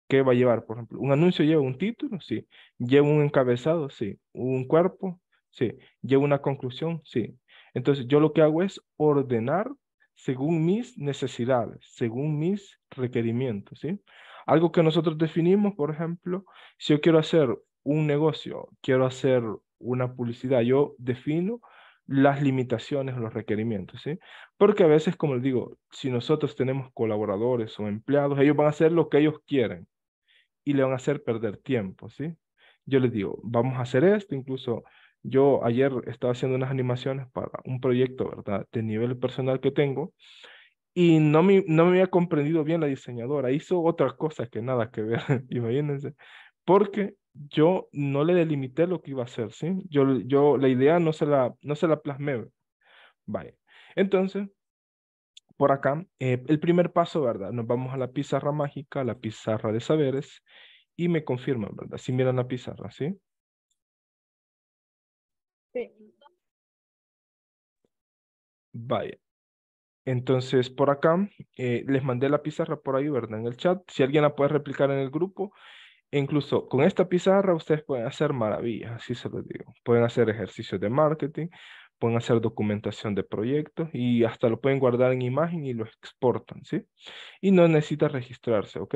qué va a llevar, por ejemplo, un anuncio lleva un título, sí, lleva un encabezado, sí, un cuerpo, sí, lleva una conclusión, sí, entonces, yo lo que hago es ordenar según mis necesidades, según mis requerimientos, ¿sí? Algo que nosotros definimos, por ejemplo, si yo quiero hacer un negocio, quiero hacer una publicidad, yo defino las limitaciones, los requerimientos, ¿sí? Porque a veces, como les digo, si nosotros tenemos colaboradores o empleados, ellos van a hacer lo que ellos quieren y le van a hacer perder tiempo, ¿sí? Yo les digo, vamos a hacer esto, incluso yo ayer estaba haciendo unas animaciones para un proyecto, ¿verdad? De nivel personal que tengo y no me, no me había comprendido bien la diseñadora. Hizo otra cosa que nada que ver, imagínense. Porque yo no le delimité lo que iba a hacer, ¿sí? Yo, yo la idea no se la, no se la plasmé. ¿Vale? Entonces, por acá, eh, el primer paso, ¿verdad? Nos vamos a la pizarra mágica, la pizarra de saberes, y me confirman, ¿verdad? Si miran la pizarra, ¿sí? Vaya. Entonces, por acá, eh, les mandé la pizarra por ahí, ¿verdad? En el chat. Si alguien la puede replicar en el grupo. E incluso con esta pizarra ustedes pueden hacer maravillas, así se lo digo. Pueden hacer ejercicios de marketing, pueden hacer documentación de proyectos y hasta lo pueden guardar en imagen y lo exportan, ¿sí? Y no necesita registrarse, ¿ok?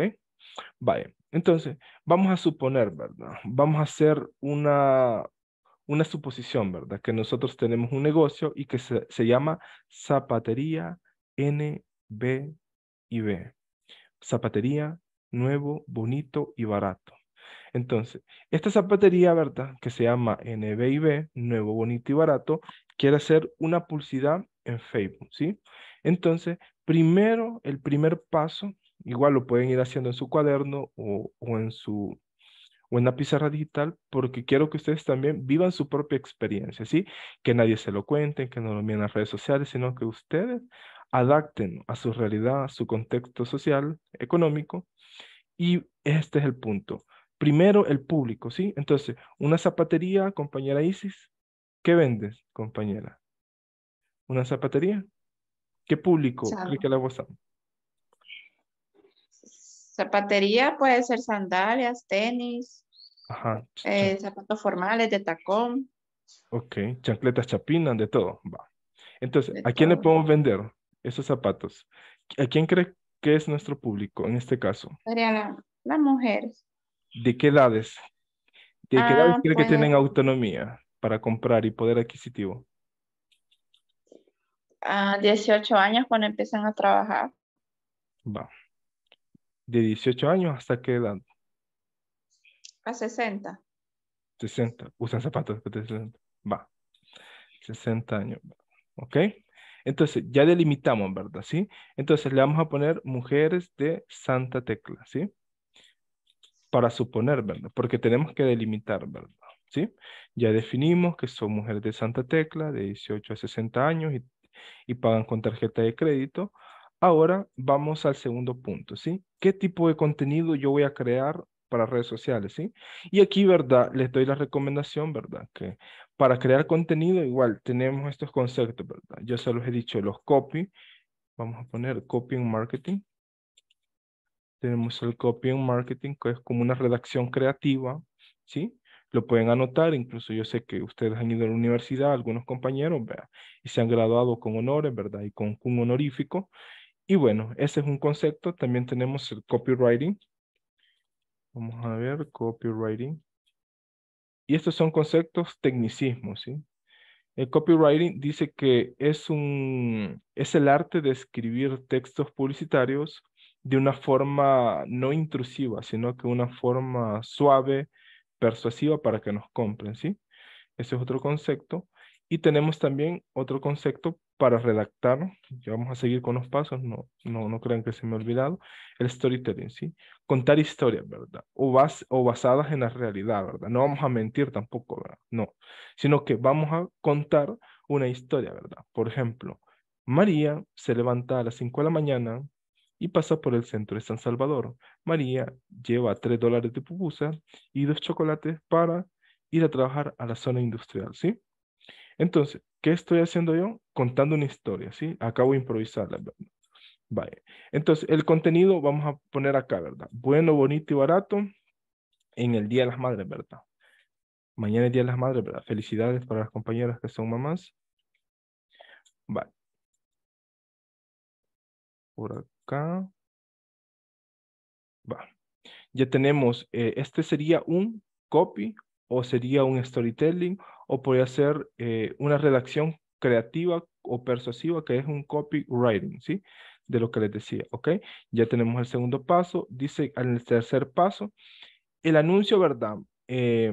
Vaya, entonces, vamos a suponer, ¿verdad? Vamos a hacer una, una suposición, ¿verdad? Que nosotros tenemos un negocio y que se, llama Zapatería N, B y B. Zapatería nuevo, bonito y barato. Entonces, esta zapatería, ¿verdad? Que se llama NBIB, nuevo, bonito y barato, quiere hacer una publicidad en Facebook, ¿sí? Entonces, primero, el primer paso, igual lo pueden ir haciendo en su cuaderno o, o en su o en la pizarra digital, porque quiero que ustedes también vivan su propia experiencia, ¿sí? Que nadie se lo cuente, que no lo miren en las redes sociales, sino que ustedes adapten a su realidad, a su contexto social, económico, y este es el punto. Primero, el público, ¿sí? Entonces, una zapatería, compañera Isis, ¿qué vendes, compañera? ¿Una zapatería? ¿Qué público? Clica la WhatsApp. Zapatería puede ser sandalias, tenis, eh, zapatos formales de tacón. Ok, chancletas chapinas, de todo. Va. Entonces, ¿a quién le podemos vender esos zapatos? ¿A quién cree que es nuestro público en este caso? Serían la, las mujeres. ¿De qué edades? ¿De qué edad edades ah, cree que pues, tienen eh, autonomía para comprar y poder adquisitivo? A ah, 18 años cuando empiezan a trabajar. Va. ¿De 18 años hasta qué edad? A 60. 60. Usan zapatos de 60. Va. 60 años. ¿Ok? Entonces, ya delimitamos, ¿verdad? ¿Sí? Entonces, le vamos a poner mujeres de Santa Tecla, ¿sí? Para suponer, ¿verdad? Porque tenemos que delimitar, ¿verdad? ¿Sí? Ya definimos que son mujeres de Santa Tecla, de 18 a 60 años y, y pagan con tarjeta de crédito. Ahora vamos al segundo punto, ¿sí? ¿Qué tipo de contenido yo voy a crear para redes sociales, ¿sí? Y aquí, ¿verdad? Les doy la recomendación, ¿verdad? Que para crear contenido igual tenemos estos conceptos, ¿verdad? Yo se los he dicho, los copy. Vamos a poner copy en marketing. Tenemos el copy en marketing, que es como una redacción creativa, ¿sí? Lo pueden anotar, incluso yo sé que ustedes han ido a la universidad, algunos compañeros, ¿verdad? Y se han graduado con honores, ¿verdad? Y con un honorífico. Y bueno, ese es un concepto. También tenemos el copywriting. Vamos a ver, copywriting. Y estos son conceptos tecnicismos, ¿sí? El copywriting dice que es, un, es el arte de escribir textos publicitarios de una forma no intrusiva, sino que una forma suave, persuasiva para que nos compren, ¿sí? Ese es otro concepto. Y tenemos también otro concepto para redactar, vamos a seguir con los pasos, no, no, no crean que se me ha olvidado, el storytelling, ¿sí? Contar historias, ¿verdad? O, o basadas en la realidad, ¿verdad? No vamos a mentir tampoco, ¿verdad? No, sino que vamos a contar una historia, ¿verdad? Por ejemplo, María se levanta a las 5 de la mañana y pasa por el centro de San Salvador. María lleva 3 dólares de pupusa y dos chocolates para ir a trabajar a la zona industrial, ¿sí? Entonces, ¿Qué estoy haciendo yo? Contando una historia, ¿sí? Acabo de improvisarla, ¿verdad? Vale. Entonces, el contenido vamos a poner acá, ¿verdad? Bueno, bonito y barato en el Día de las Madres, ¿verdad? Mañana es Día de las Madres, ¿verdad? Felicidades para las compañeras que son mamás. Vale. Por acá. Va. Ya tenemos, eh, este sería un copy o sería un storytelling o podría ser eh, una redacción creativa o persuasiva, que es un copywriting, ¿sí? De lo que les decía, ¿ok? Ya tenemos el segundo paso. Dice, en el tercer paso, el anuncio, ¿verdad? Eh,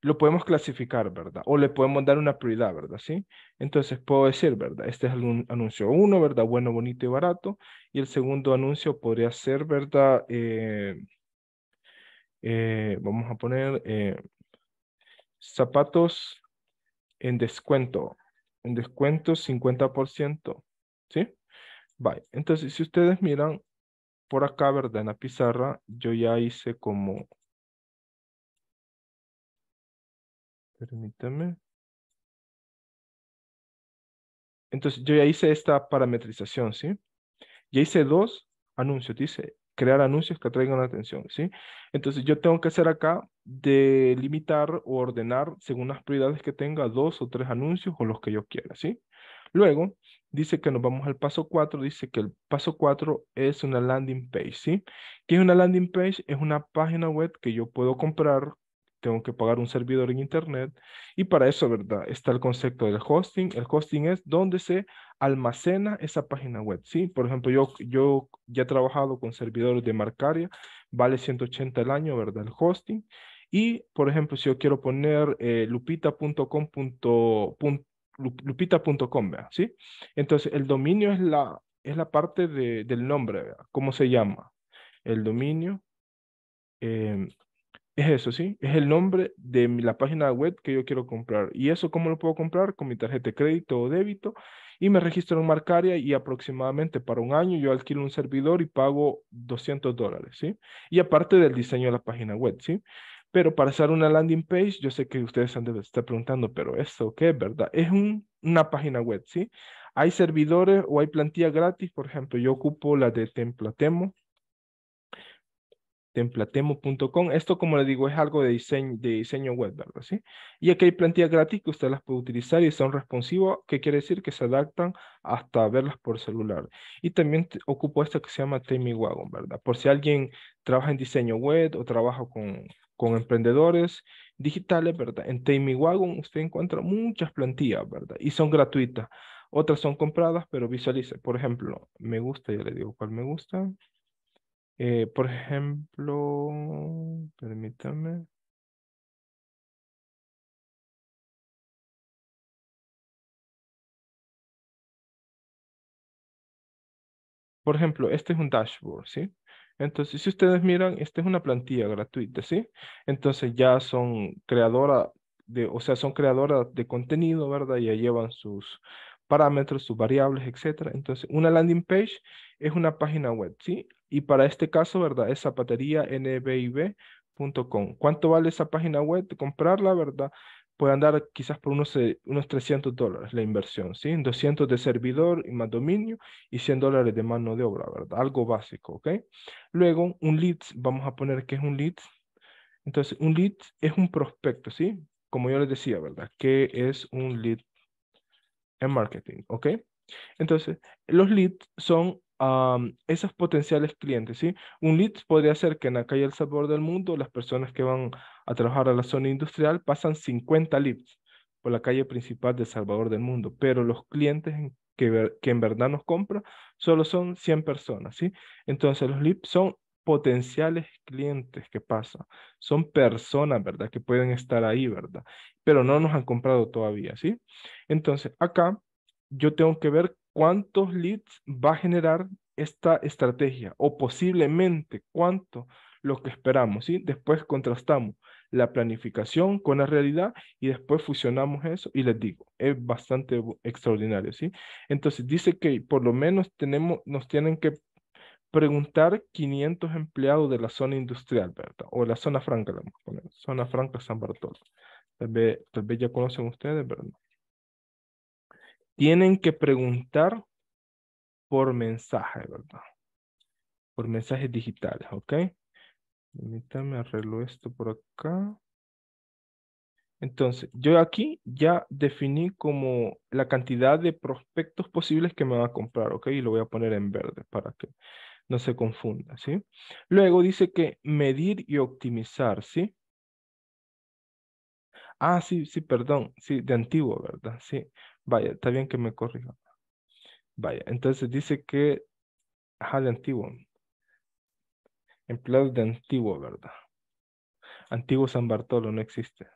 lo podemos clasificar, ¿verdad? O le podemos dar una prioridad, ¿verdad? ¿Sí? Entonces puedo decir, ¿verdad? Este es el anuncio uno, ¿verdad? Bueno, bonito y barato. Y el segundo anuncio podría ser, ¿verdad? Eh, vamos a poner, zapatos en descuento. En descuento 50%. ¿Sí? Vale. Entonces, si ustedes miran por acá, ¿verdad? En la pizarra, yo ya hice como... Permítame. Entonces, yo ya hice esta parametrización, ¿sí? Ya hice dos anuncios. Dice, crear anuncios que atraigan la atención, ¿sí? Entonces yo tengo que hacer acá de limitar o ordenar según las prioridades que tenga dos o tres anuncios o los que yo quiera, ¿sí? Luego dice que nos vamos al paso 4, dice que el paso 4 es una landing page, ¿sí? ¿Qué es una landing page? Es una página web que yo puedo comprar, tengo que pagar un servidor en Internet. Y para eso, ¿verdad? Está el concepto del hosting. El hosting es donde se almacena esa página web, ¿sí? Por ejemplo, yo, yo ya he trabajado con servidores de Marcaria, vale 180 el año, ¿verdad? El hosting. Y, por ejemplo, si yo quiero poner eh, lupita.com, lupita.com, ¿sí? Entonces, el dominio es la, es la parte de, del nombre, ¿verdad? ¿Cómo se llama? El dominio. Eh, es eso, sí. Es el nombre de la página web que yo quiero comprar. ¿Y eso cómo lo puedo comprar? Con mi tarjeta de crédito o débito. Y me registro en Marcaria y aproximadamente para un año yo alquilo un servidor y pago 200 dólares, ¿sí? Y aparte del diseño de la página web, ¿sí? Pero para hacer una landing page, yo sé que ustedes han de estar preguntando, pero ¿esto qué es, verdad? Es una página web, ¿sí? Hay servidores o hay plantilla gratis, por ejemplo, yo ocupo la de Templatemo, templatemo.com. Esto, como le digo, es algo de diseño, de diseño web, ¿verdad? ¿Sí? Y aquí hay plantillas gratis que usted las puede utilizar y son responsivos, ¿Qué quiere decir que se adaptan hasta verlas por celular. Y también ocupo esta que se llama Timey ¿verdad? Por si alguien trabaja en diseño web o trabaja con, con emprendedores digitales, ¿verdad? En Timey usted encuentra muchas plantillas, ¿verdad? Y son gratuitas. Otras son compradas, pero visualice. Por ejemplo, me gusta, ya le digo cuál me gusta. Eh, por ejemplo, permítanme. Por ejemplo, este es un dashboard, ¿sí? Entonces, si ustedes miran, esta es una plantilla gratuita, ¿sí? Entonces ya son creadora de, o sea, son creadoras de contenido, ¿verdad? Ya llevan sus parámetros, sus variables, etcétera. Entonces, una landing page es una página web, ¿sí? Y para este caso, ¿verdad? Es nbib.com. ¿Cuánto vale esa página web? Comprarla, ¿verdad? Puede andar quizás por unos, eh, unos 300 dólares la inversión, ¿sí? 200 de servidor y más dominio y 100 dólares de mano de obra, ¿verdad? Algo básico, ¿ok? Luego, un lead, vamos a poner que es un lead. Entonces, un lead es un prospecto, ¿sí? Como yo les decía, ¿verdad? ¿Qué es un lead en marketing? ¿Ok? Entonces, los leads son esos potenciales clientes, ¿sí? Un lead podría ser que en la calle El Salvador del Mundo las personas que van a trabajar a la zona industrial pasan 50 leads por la calle principal de Salvador del Mundo, pero los clientes que, que en verdad nos compran solo son 100 personas, ¿sí? Entonces los leads son potenciales clientes que pasan, son personas, ¿verdad? Que pueden estar ahí, ¿verdad? Pero no nos han comprado todavía, ¿sí? Entonces acá yo tengo que ver cuántos leads va a generar esta estrategia o posiblemente cuánto lo que esperamos, ¿sí? Después contrastamos la planificación con la realidad y después fusionamos eso y les digo, es bastante extraordinario, ¿sí? Entonces dice que por lo menos tenemos, nos tienen que preguntar 500 empleados de la zona industrial, ¿verdad? O la zona franca, vamos zona franca San Bartolo. Tal vez, tal vez ya conocen ustedes, ¿verdad? tienen que preguntar por mensaje, ¿verdad? Por mensajes digitales, ¿ok? Permítame, arreglo esto por acá. Entonces, yo aquí ya definí como la cantidad de prospectos posibles que me va a comprar, ¿ok? Y lo voy a poner en verde para que no se confunda, ¿sí? Luego dice que medir y optimizar, ¿sí? Ah, sí, sí, perdón, sí, de antiguo, ¿verdad? Sí, Vaya, está bien que me corrija. Vaya, entonces dice que, ajá, de antiguo. Empleados de antiguo, ¿verdad? Antiguo San Bartolo no existe.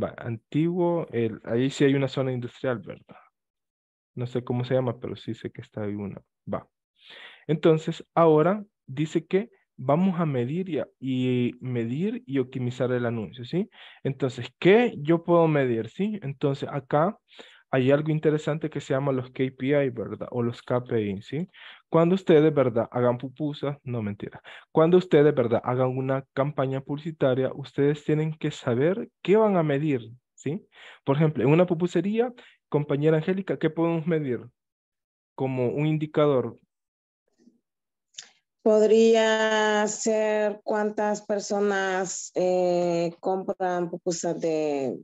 Va, antiguo, ahí sí hay una zona industrial, ¿verdad? No sé cómo se llama, pero sí sé que está ahí una. Va. Entonces, ahora dice que vamos a medir y, medir y optimizar el anuncio, ¿sí? Entonces, ¿qué yo puedo medir, sí? Entonces, acá hay algo interesante que se llama los KPI, ¿verdad? O los KPI, ¿sí? Cuando ustedes, ¿verdad? Hagan pupusas, no mentira. Cuando ustedes, ¿verdad? Hagan una campaña publicitaria, ustedes tienen que saber qué van a medir, ¿sí? Por ejemplo, en una pupusería, compañera Angélica, ¿qué podemos medir? Como un indicador. Podría ser cuántas personas eh, compran pupusas de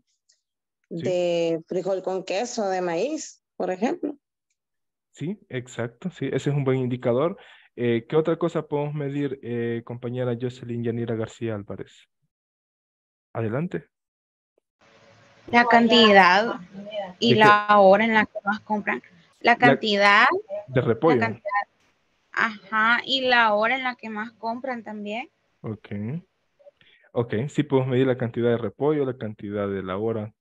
de frijol con queso, de maíz, por ejemplo. Sí, exacto, sí, ese es un buen indicador. Eh, ¿Qué otra cosa podemos medir, eh, compañera Jocelyn Yanira García Álvarez? Adelante. La cantidad y la hora en la que más compran. La cantidad. de repollo. ajá, y la hora en la que más compran también. Ok. Ok, sí podemos medir la cantidad de repollo, la cantidad de la hora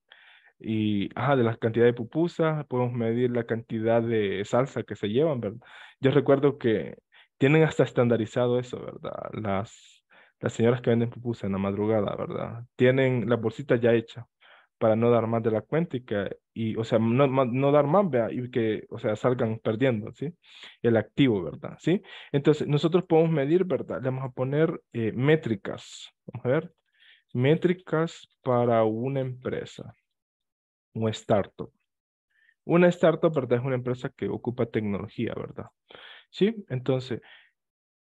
y ajá, de la cantidad de pupusas, podemos medir la cantidad de salsa que se llevan, ¿verdad? Yo recuerdo que tienen hasta estandarizado eso, ¿verdad? Las, las señoras que venden pupusas en la madrugada, ¿verdad? Tienen la bolsita ya hecha para no dar más de la cuenta y que, o sea, no, no dar más, ¿verdad? Y que, o sea, salgan perdiendo, ¿sí? El activo, ¿verdad? ¿Sí? Entonces, nosotros podemos medir, ¿verdad? Le vamos a poner eh, métricas, vamos a ver, métricas para una empresa un startup. Una startup, ¿verdad? Es una empresa que ocupa tecnología, ¿verdad? Sí, entonces,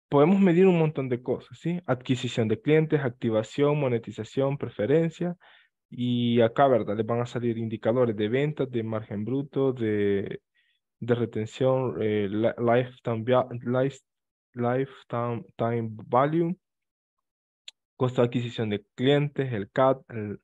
podemos medir un montón de cosas, ¿sí? Adquisición de clientes, activación, monetización, preferencia. Y acá, ¿verdad? Les van a salir indicadores de ventas, de margen bruto, de, de retención, eh, lifetime, life, value, costo de adquisición de clientes, el CAT, el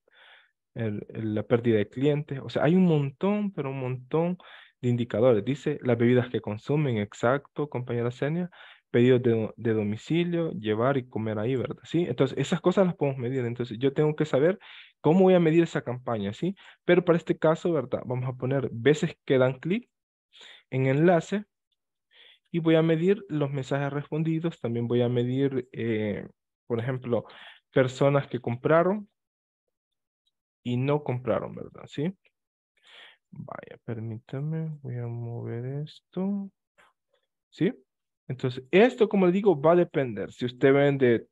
la pérdida de clientes. O sea, hay un montón, pero un montón de indicadores. Dice las bebidas que consumen, exacto, compañera Senia, pedidos de, de, domicilio, llevar y comer ahí, ¿verdad? Sí, entonces esas cosas las podemos medir. Entonces yo tengo que saber cómo voy a medir esa campaña, ¿sí? Pero para este caso, ¿verdad? Vamos a poner veces que dan clic en enlace y voy a medir los mensajes respondidos. También voy a medir, eh, por ejemplo, personas que compraron, y no compraron, ¿verdad? ¿Sí? Vaya, permítame, voy a mover esto. ¿Sí? Entonces, esto, como les digo, va a depender. Si usted vende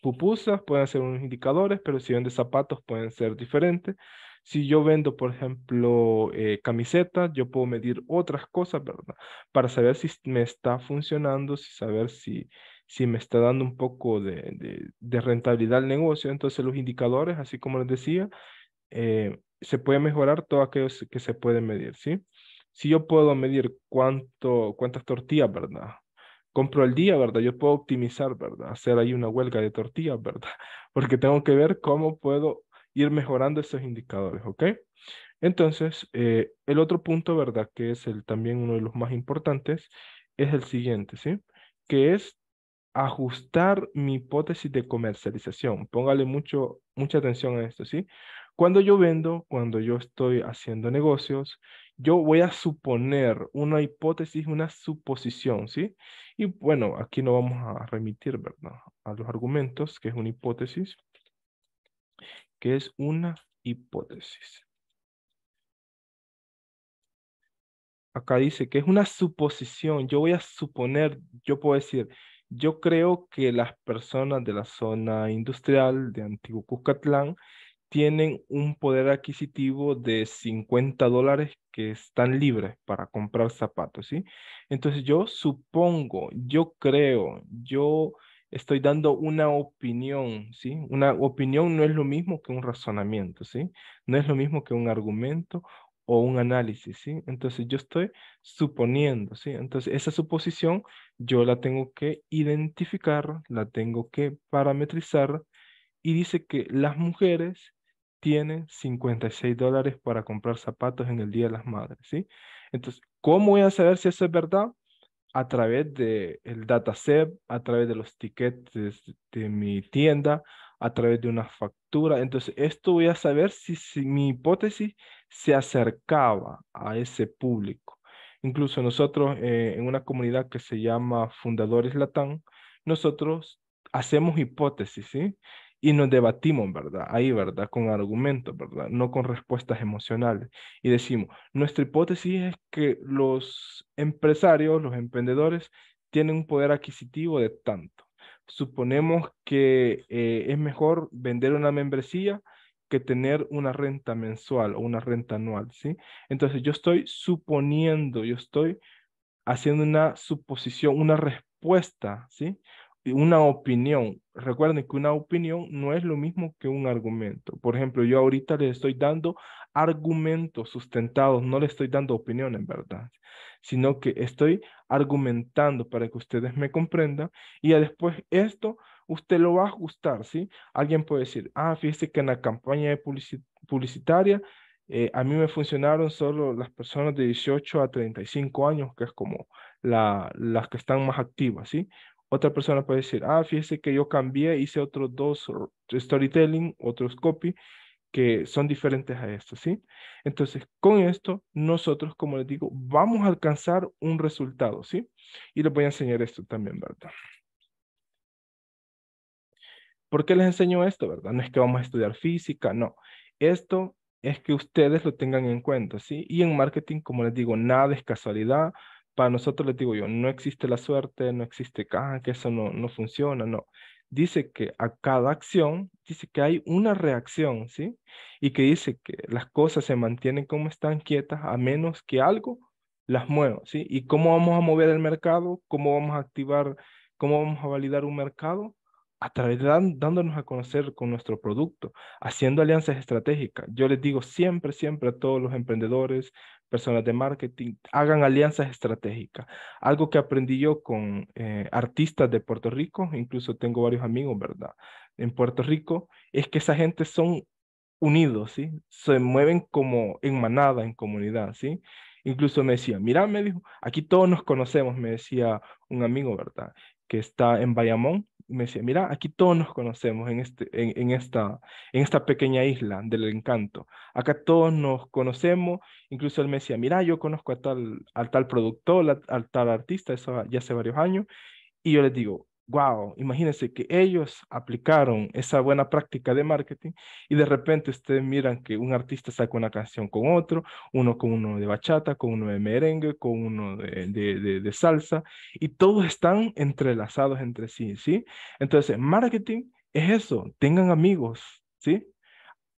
pupusas, pueden ser unos indicadores, pero si vende zapatos, pueden ser diferentes. Si yo vendo, por ejemplo, eh, camisetas, yo puedo medir otras cosas, ¿verdad? Para saber si me está funcionando, si saber si si me está dando un poco de, rentabilidad al negocio, entonces los indicadores, así como les decía, eh, se puede mejorar todo aquello que se puede medir, ¿sí? Si yo puedo medir cuánto, cuántas tortillas, ¿verdad? Compro el día, ¿verdad? Yo puedo optimizar, ¿verdad? Hacer ahí una huelga de tortillas, ¿verdad? Porque tengo que ver cómo puedo ir mejorando esos indicadores, ¿ok? Entonces, eh, el otro punto, ¿verdad? Que es el, también uno de los más importantes, es el siguiente, ¿sí? Que es ajustar mi hipótesis de comercialización. Póngale mucho, mucha atención a esto, ¿sí? Cuando yo vendo, cuando yo estoy haciendo negocios, yo voy a suponer una hipótesis, una suposición, ¿sí? Y bueno, aquí no vamos a remitir, ¿verdad? A los argumentos, que es una hipótesis, que es una hipótesis. Acá dice que es una suposición, yo voy a suponer, yo puedo decir, yo creo que las personas de la zona industrial de Antiguo Cuscatlán tienen un poder adquisitivo de 50 dólares que están libres para comprar zapatos, ¿sí? Entonces yo supongo, yo creo, yo estoy dando una opinión, ¿sí? Una opinión no es lo mismo que un razonamiento, ¿sí? No es lo mismo que un argumento o un análisis, ¿sí? Entonces yo estoy suponiendo, ¿sí? Entonces esa suposición yo la tengo que identificar, la tengo que parametrizar y dice que las mujeres tienen 56 dólares para comprar zapatos en el Día de las Madres, ¿sí? Entonces, ¿cómo voy a saber si eso es verdad? A través del el dataset, a través de los tickets de mi tienda, a través de una factura. Entonces, esto voy a saber si, si mi hipótesis se acercaba a ese público. Incluso nosotros eh, en una comunidad que se llama Fundadores Latán, nosotros hacemos hipótesis, ¿sí? Y nos debatimos, ¿verdad? Ahí, ¿verdad? Con argumentos, ¿verdad? No con respuestas emocionales. Y decimos, nuestra hipótesis es que los empresarios, los emprendedores, tienen un poder adquisitivo de tanto. Suponemos que eh, es mejor vender una membresía que tener una renta mensual o una renta anual, ¿sí? Entonces yo estoy suponiendo, yo estoy haciendo una suposición, una respuesta, ¿sí? Una opinión. Recuerden que una opinión no es lo mismo que un argumento. Por ejemplo, yo ahorita le estoy dando argumentos sustentados, no le estoy dando opinión en verdad, sino que estoy argumentando para que ustedes me comprendan y después esto usted lo va a ajustar, ¿sí? Alguien puede decir, ah, fíjese que en la campaña publicitaria eh, a mí me funcionaron solo las personas de 18 a 35 años, que es como las que están más activas, ¿sí? Otra persona puede decir, ah, fíjese que yo cambié, hice otros dos storytelling, otros copy, que son diferentes a esto, ¿sí? Entonces, con esto, nosotros, como les digo, vamos a alcanzar un resultado, ¿sí? Y les voy a enseñar esto también, ¿verdad? ¿Por qué les enseño esto, verdad? No es que vamos a estudiar física, no. Esto es que ustedes lo tengan en cuenta, ¿sí? Y en marketing, como les digo, nada es casualidad. Para nosotros les digo yo, no existe la suerte, no existe caja ah, que eso no, no funciona, no. Dice que a cada acción, dice que hay una reacción, ¿sí? Y que dice que las cosas se mantienen como están quietas a menos que algo las mueva, ¿sí? ¿Y cómo vamos a mover el mercado? ¿Cómo vamos a activar, cómo vamos a validar un mercado? a través de dándonos a conocer con nuestro producto, haciendo alianzas estratégicas. Yo les digo siempre, siempre a todos los emprendedores, personas de marketing, hagan alianzas estratégicas. Algo que aprendí yo con eh, artistas de Puerto Rico, incluso tengo varios amigos, ¿verdad? En Puerto Rico, es que esa gente son unidos, ¿sí? Se mueven como en manada, en comunidad, ¿sí? Incluso me decía, mira, me dijo, aquí todos nos conocemos, me decía un amigo, ¿verdad? Que está en Bayamón me decía, mira, aquí todos nos conocemos en, este, en, esta, en esta pequeña isla del encanto. Acá todos nos conocemos. Incluso él me decía, mira, yo conozco a tal, al tal productor, al tal artista, eso ya hace varios años. Y yo les digo, wow, imagínense que ellos aplicaron esa buena práctica de marketing y de repente ustedes miran que un artista saca una canción con otro, uno con uno de bachata, con uno de merengue, con uno de, de, salsa, y todos están entrelazados entre sí, ¿sí? Entonces, marketing es eso, tengan amigos, ¿sí?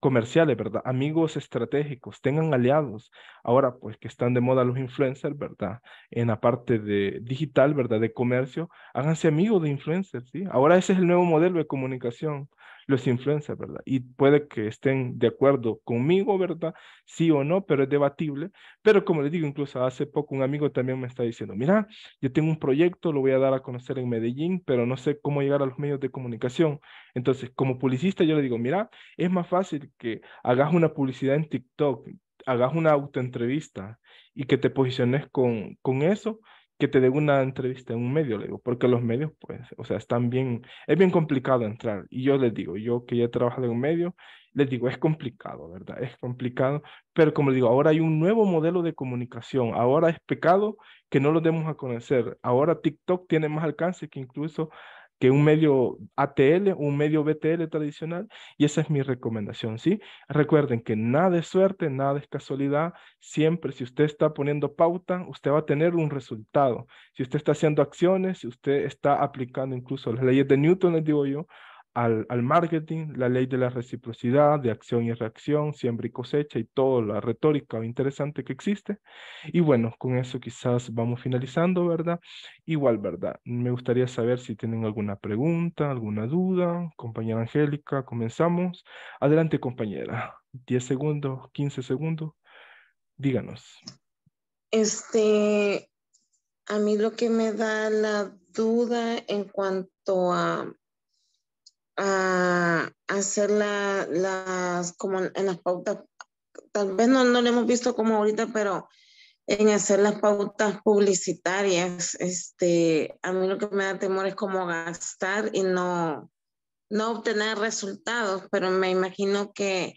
comerciales, ¿verdad? Amigos estratégicos, tengan aliados. Ahora, pues que están de moda los influencers, ¿verdad? En la parte de digital, ¿verdad? De comercio, háganse amigos de influencers, ¿sí? Ahora ese es el nuevo modelo de comunicación los influencers, ¿verdad? Y puede que estén de acuerdo conmigo, ¿verdad? Sí o no, pero es debatible. Pero como les digo, incluso hace poco un amigo también me está diciendo, mira, yo tengo un proyecto, lo voy a dar a conocer en Medellín, pero no sé cómo llegar a los medios de comunicación. Entonces, como publicista, yo le digo, mira, es más fácil que hagas una publicidad en TikTok, hagas una autoentrevista y que te posiciones con, con eso te dé una entrevista en un medio, le digo, porque los medios, pues, o sea, están bien, es bien complicado entrar. Y yo les digo, yo que ya he trabajado en un medio, les digo, es complicado, ¿verdad? Es complicado, pero como les digo, ahora hay un nuevo modelo de comunicación, ahora es pecado que no lo demos a conocer, ahora TikTok tiene más alcance que incluso un medio ATL un medio BTL tradicional. Y esa es mi recomendación, ¿sí? Recuerden que nada es suerte, nada es casualidad. Siempre, si usted está poniendo pauta, usted va a tener un resultado. Si usted está haciendo acciones, si usted está aplicando incluso las leyes de Newton, les digo yo, al, marketing, la ley de la reciprocidad, de acción y reacción, siembra y cosecha y toda la retórica interesante que existe. Y bueno, con eso quizás vamos finalizando, ¿verdad? Igual, ¿verdad? Me gustaría saber si tienen alguna pregunta, alguna duda. Compañera Angélica, comenzamos. Adelante, compañera. 10 segundos, 15 segundos. Díganos. Este, a mí lo que me da la duda en cuanto a a hacer las, como en las pautas, tal vez no, no lo hemos visto como ahorita, pero en hacer las pautas publicitarias, este, a mí lo que me da temor es como gastar y no, no obtener resultados, pero me imagino que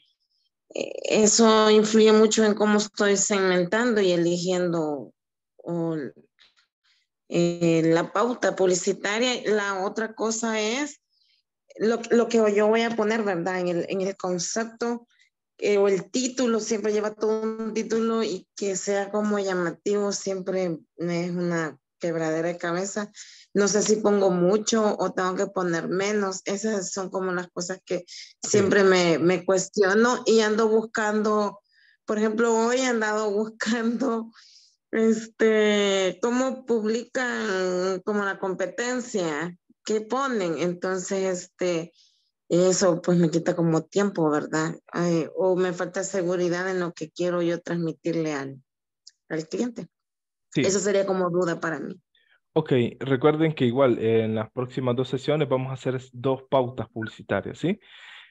eh, eso influye mucho en cómo estoy segmentando y eligiendo eh, la pauta publicitaria. La otra cosa es lo, lo, que yo voy a poner, ¿verdad? En el, en el concepto eh, o el título, siempre lleva todo un título y que sea como llamativo, siempre es una quebradera de cabeza. No sé si pongo mucho o tengo que poner menos. Esas son como las cosas que siempre me, me cuestiono y ando buscando, por ejemplo, hoy he andado buscando este, cómo publican como la competencia qué ponen. Entonces, este, eso pues me quita como tiempo, ¿verdad? o me falta seguridad en lo que quiero yo transmitirle al, al cliente. Sí. Eso sería como duda para mí. Ok, recuerden que igual en las próximas dos sesiones vamos a hacer dos pautas publicitarias, ¿sí?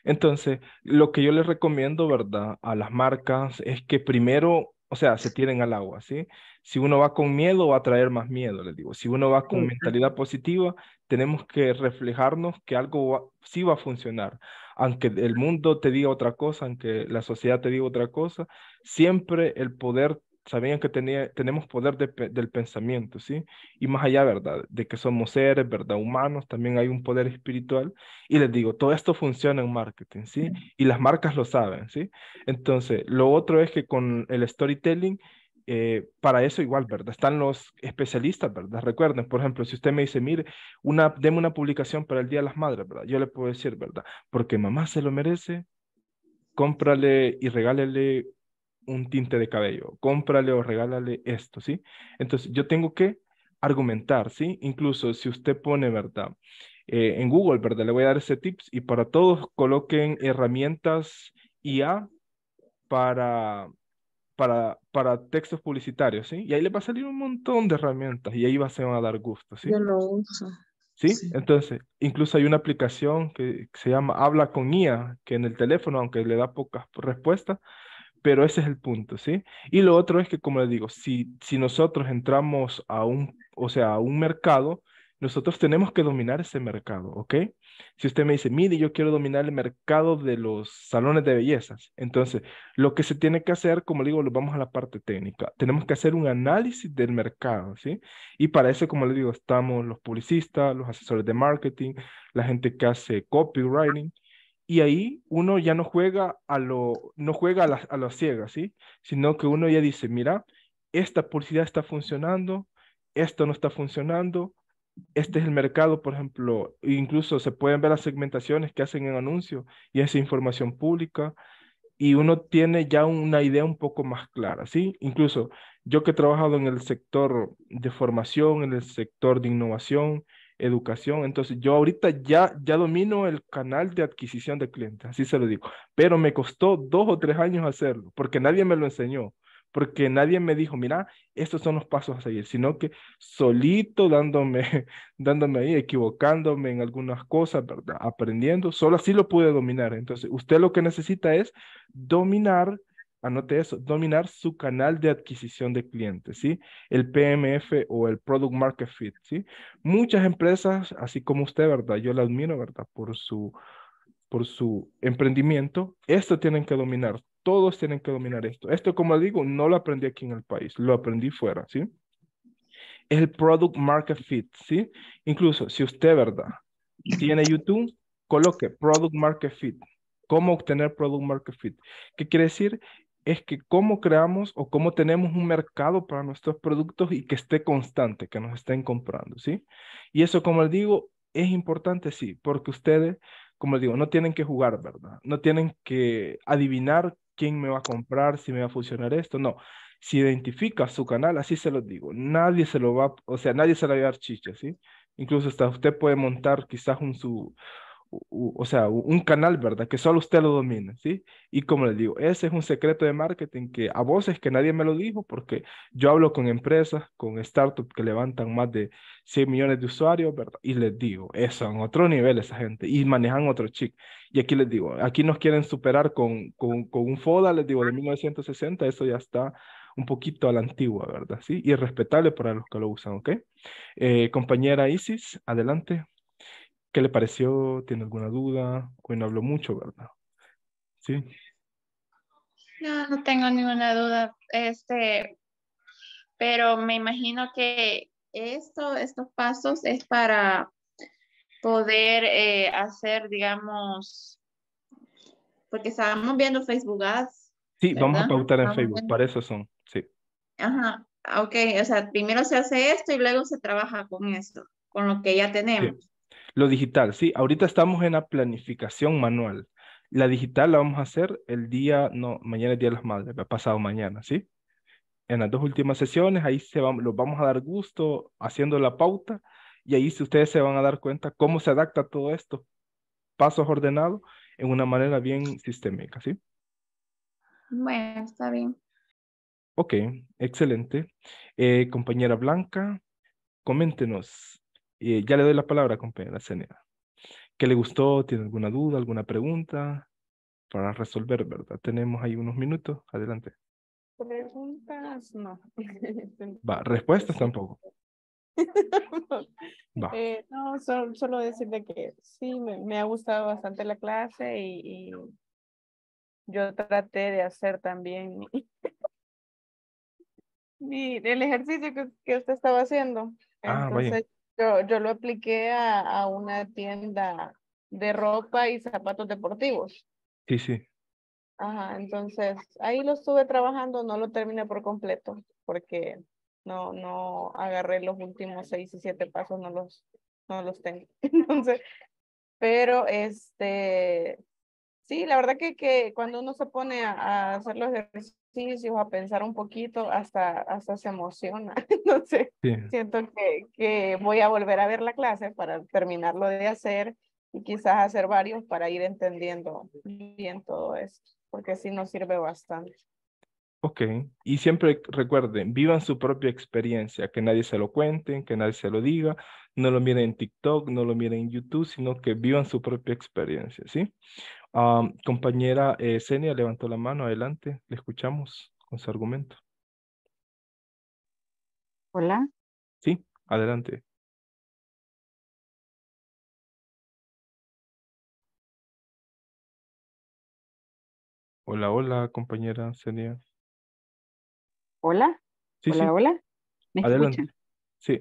Entonces, lo que yo les recomiendo, ¿verdad? A las marcas es que primero, o sea, se tiren al agua, ¿sí? Si uno va con miedo, va a traer más miedo, les digo. Si uno va con mentalidad positiva, tenemos que reflejarnos que algo sí va a funcionar. Aunque el mundo te diga otra cosa, aunque la sociedad te diga otra cosa, siempre el poder, sabían que tenía, tenemos poder del pensamiento, ¿sí? Y más allá, ¿verdad? De que somos seres, ¿verdad? Humanos, también hay un poder espiritual. Y les digo, todo esto funciona en marketing, ¿sí? Y las marcas lo saben, ¿sí? Entonces, lo otro es que con el storytelling eh, para eso igual, ¿verdad? Están los especialistas, ¿verdad? Recuerden, por ejemplo, si usted me dice, mire, una, deme una publicación para el Día de las Madres, ¿verdad? Yo le puedo decir, ¿verdad? Porque mamá se lo merece, cómprale y regálale un tinte de cabello, cómprale o regálale esto, ¿sí? Entonces, yo tengo que argumentar, ¿sí? Incluso si usted pone, ¿verdad? Eh, en Google, ¿verdad? Le voy a dar ese tips y para todos coloquen herramientas IA para para, para textos publicitarios, ¿sí? Y ahí le va a salir un montón de herramientas y ahí va, se van a dar gusto, ¿sí? Yo lo uso. ¿Sí? Entonces, incluso hay una aplicación que se llama Habla con IA, que en el teléfono, aunque le da pocas respuestas, pero ese es el punto, ¿sí? Y lo otro es que, como les digo, si, si nosotros entramos a un, o sea, a un mercado, nosotros tenemos que dominar ese mercado, ¿ok? Si usted me dice, mire, yo quiero dominar el mercado de los salones de bellezas, entonces lo que se tiene que hacer, como le digo, lo vamos a la parte técnica. Tenemos que hacer un análisis del mercado, ¿sí? Y para eso, como le digo, estamos los publicistas, los asesores de marketing, la gente que hace copywriting, y ahí uno ya no juega a lo, no juega a a ciegas, ¿sí? Sino que uno ya dice, mira, esta publicidad está funcionando, esto no está funcionando, este es el mercado, por ejemplo, e incluso se pueden ver las segmentaciones que hacen en anuncios y esa información pública y uno tiene ya una idea un poco más clara, ¿sí? Incluso yo que he trabajado en el sector de formación, en el sector de innovación, educación, entonces yo ahorita ya, ya domino el canal de adquisición de clientes, así se lo digo, pero me costó dos o tres años hacerlo porque nadie me lo enseñó porque nadie me dijo, mira, estos son los pasos a seguir, sino que solito dándome, dándome ahí, equivocándome en algunas cosas, ¿verdad? aprendiendo, solo así lo pude dominar. Entonces, usted lo que necesita es dominar, anote eso, dominar su canal de adquisición de clientes, ¿sí? El PMF o el Product Market Fit, ¿sí? Muchas empresas, así como usted, ¿verdad? Yo la admiro, ¿verdad? Por su por su emprendimiento, esto tienen que dominar. Todos tienen que dominar esto. Esto, como digo, no lo aprendí aquí en el país, lo aprendí fuera, ¿sí? el product market fit, ¿sí? Incluso si usted, ¿verdad? Tiene YouTube, coloque product market fit. ¿Cómo obtener product market fit? ¿Qué quiere decir? es que cómo creamos o cómo tenemos un mercado para nuestros productos y que esté constante, que nos estén comprando, ¿sí? Y eso, como les digo, es importante, sí, porque ustedes, como les digo, no tienen que jugar, ¿verdad? No tienen que adivinar quién me va a comprar, si me va a funcionar esto, no. Si identifica su canal, así se lo digo, nadie se lo va, o sea, nadie se le va a dar chicha, ¿sí? Incluso hasta usted puede montar quizás un, su, o sea, un canal, ¿verdad? Que solo usted lo domina, ¿sí? Y como les digo, ese es un secreto de marketing que a voces que nadie me lo dijo, porque yo hablo con empresas, con startups que levantan más de 100 millones de usuarios, ¿verdad? Y les digo, eso, en otro nivel esa gente, y manejan otro chip. Y aquí les digo, aquí nos quieren superar con, con, con un FODA, les digo, de 1960, eso ya está un poquito a la antigua, ¿verdad? Sí, y respetable para los que lo usan, ¿ok? Eh, compañera Isis, adelante. ¿Qué le pareció? ¿Tiene alguna duda? Hoy no habló mucho, ¿verdad? Sí. No, no tengo ninguna duda. Este, pero me imagino que esto, estos pasos es para poder eh, hacer, digamos, porque estábamos viendo Facebook Ads. Sí, vamos a pautar en Facebook, para eso son, sí. Ajá, ok, o sea, primero se hace esto y luego se trabaja con esto, con lo que ya tenemos. Lo digital, sí, ahorita estamos en la planificación manual. La digital la vamos a hacer el día, no, mañana es Día de las Madres, pasado mañana, ¿sí? En las dos últimas sesiones, ahí se los vamos a dar gusto haciendo la pauta y ahí si ustedes se van a dar cuenta cómo se adapta todo esto, pasos ordenados, en una manera bien sistémica, ¿sí? Bueno, está bien. Ok, excelente. Eh, compañera Blanca, coméntenos eh, ya le doy la palabra, la Zenea. ¿Qué le gustó? ¿Tiene alguna duda, alguna pregunta? Para resolver, ¿verdad? Tenemos ahí unos minutos. Adelante. Preguntas, no. Va, respuestas tampoco. Eh, no, solo, decirle que sí, me, me, ha gustado bastante la clase y, yo traté de hacer también el ejercicio que, usted estaba haciendo. Ah, yo, lo apliqué a, a, una tienda de ropa y zapatos deportivos. Sí, sí. Ajá, entonces ahí lo estuve trabajando, no lo terminé por completo porque no, no agarré los últimos seis y siete pasos, no los, no los tengo. Entonces, pero este, sí, la verdad que, que cuando uno se pone a, a hacer los ejercicios a pensar un poquito, hasta, hasta se emociona. Entonces, sé. siento que, que voy a volver a ver la clase para terminarlo de hacer y quizás hacer varios para ir entendiendo bien todo esto, porque sí nos sirve bastante. Ok, y siempre recuerden, vivan su propia experiencia, que nadie se lo cuente que nadie se lo diga, no lo miren en TikTok, no lo miren en YouTube, sino que vivan su propia experiencia, ¿sí? Ah, compañera eh, levantó la mano, adelante, le escuchamos con su argumento. Hola. Sí, adelante. Hola, hola, compañera Senia. Hola. Sí, hola, hola. adelante. Sí.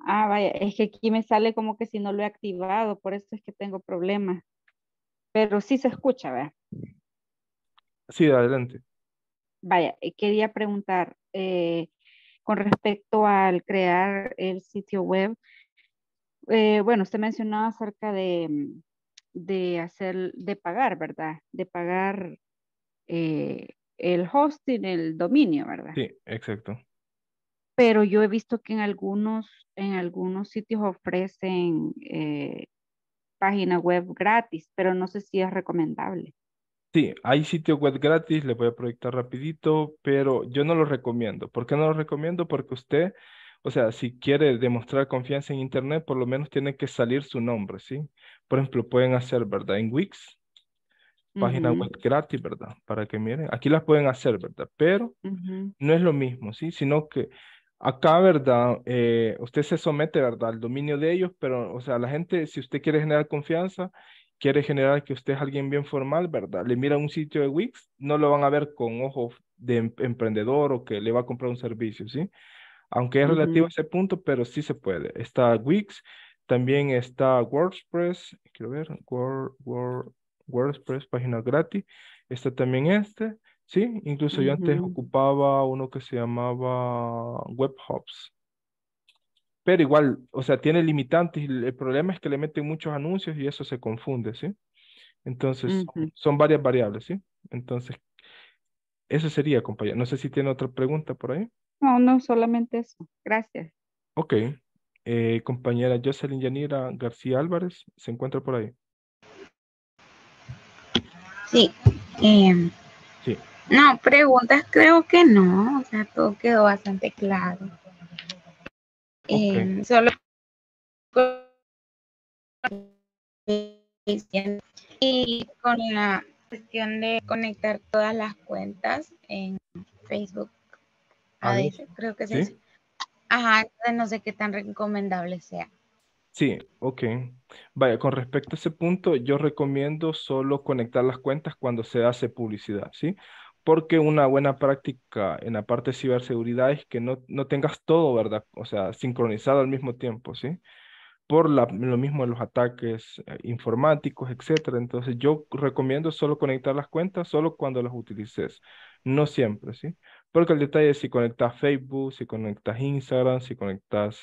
Ah, vaya, es que aquí me sale como que si no lo he activado, por eso es que tengo problemas pero sí se escucha, ¿verdad? Sí, adelante. Vaya, eh, quería preguntar eh, con respecto al crear el sitio web. Eh, bueno, usted mencionaba acerca de, de, hacer, de pagar, ¿verdad? De pagar el hosting, el dominio, ¿verdad? Sí, exacto. Pero yo he visto que en algunos, en algunos sitios ofrecen página web gratis, pero no sé si es recomendable. Sí, hay sitio web gratis, le voy a proyectar rapidito, pero yo no lo recomiendo. ¿Por qué no lo recomiendo? Porque usted, o sea, si quiere demostrar confianza en Internet, por lo menos tiene que salir su nombre, ¿sí? Por ejemplo, pueden hacer, ¿verdad? En Wix, página web gratis, ¿verdad? Para que miren, aquí las pueden hacer, ¿verdad? Pero no es lo mismo, ¿sí? Sino que Acá, ¿verdad? Eh, usted se somete, ¿verdad? Al dominio de ellos, pero, o sea, la gente, si usted quiere generar confianza, quiere generar que usted es alguien bien formal, ¿verdad? Le mira un sitio de Wix, no lo van a ver con ojos de em, emprendedor o que le va a comprar un servicio, ¿sí? Aunque es relativo a ese punto, pero sí se puede. Está Wix, también está WordPress, quiero ver, WordPress, página gratis. Está también este. Sí, incluso yo antes ocupaba uno que se llamaba WebHops. Pero igual, o sea, tiene limitantes. El problema es que le meten muchos anuncios y eso se confunde, ¿sí? Entonces, son, varias variables, ¿sí? Entonces, eso sería, compañero. No sé si tiene otra pregunta por ahí. No, no, solamente eso. Gracias. Ok. Eh, compañera Jocelyn Yanira García Álvarez, ¿se encuentra por ahí? Sí, em, Sí. No, preguntas creo que no, o sea, todo quedó bastante claro. Eh, solo y con la cuestión de conectar todas las cuentas en Facebook, creo que ¿Sí? Ajá, no sé qué tan recomendable sea. Sí, ok. Vaya, con respecto a ese punto, yo recomiendo solo conectar las cuentas cuando se hace publicidad, ¿sí? porque una buena práctica en la parte de ciberseguridad es que no, tengas todo, ¿verdad? O sea, sincronizado al mismo tiempo, ¿sí? Por lo mismo de los ataques eh, informáticos, etcétera. Entonces, yo recomiendo solo conectar las cuentas solo cuando las utilices, no siempre, ¿sí? Porque el detalle es si conectas Facebook, si conectas Instagram, si conectas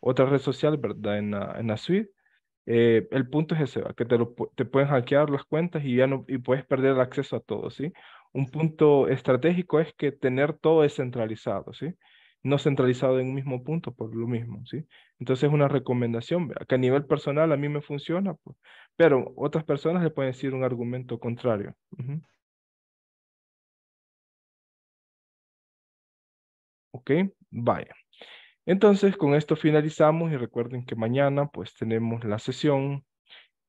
otra red social, ¿verdad? En en la suite, eh, el punto es ese, que te, lo, pueden hackear las cuentas y ya no y puedes perder el acceso a todo, ¿sí? Un punto estratégico es que tener todo descentralizado, ¿sí? No centralizado en un mismo punto por lo mismo, ¿sí? Entonces es una recomendación, que a nivel personal a mí me funciona, pues, pero otras personas le pueden decir un argumento contrario. vaya. Entonces, con esto finalizamos y recuerden que mañana pues tenemos la sesión,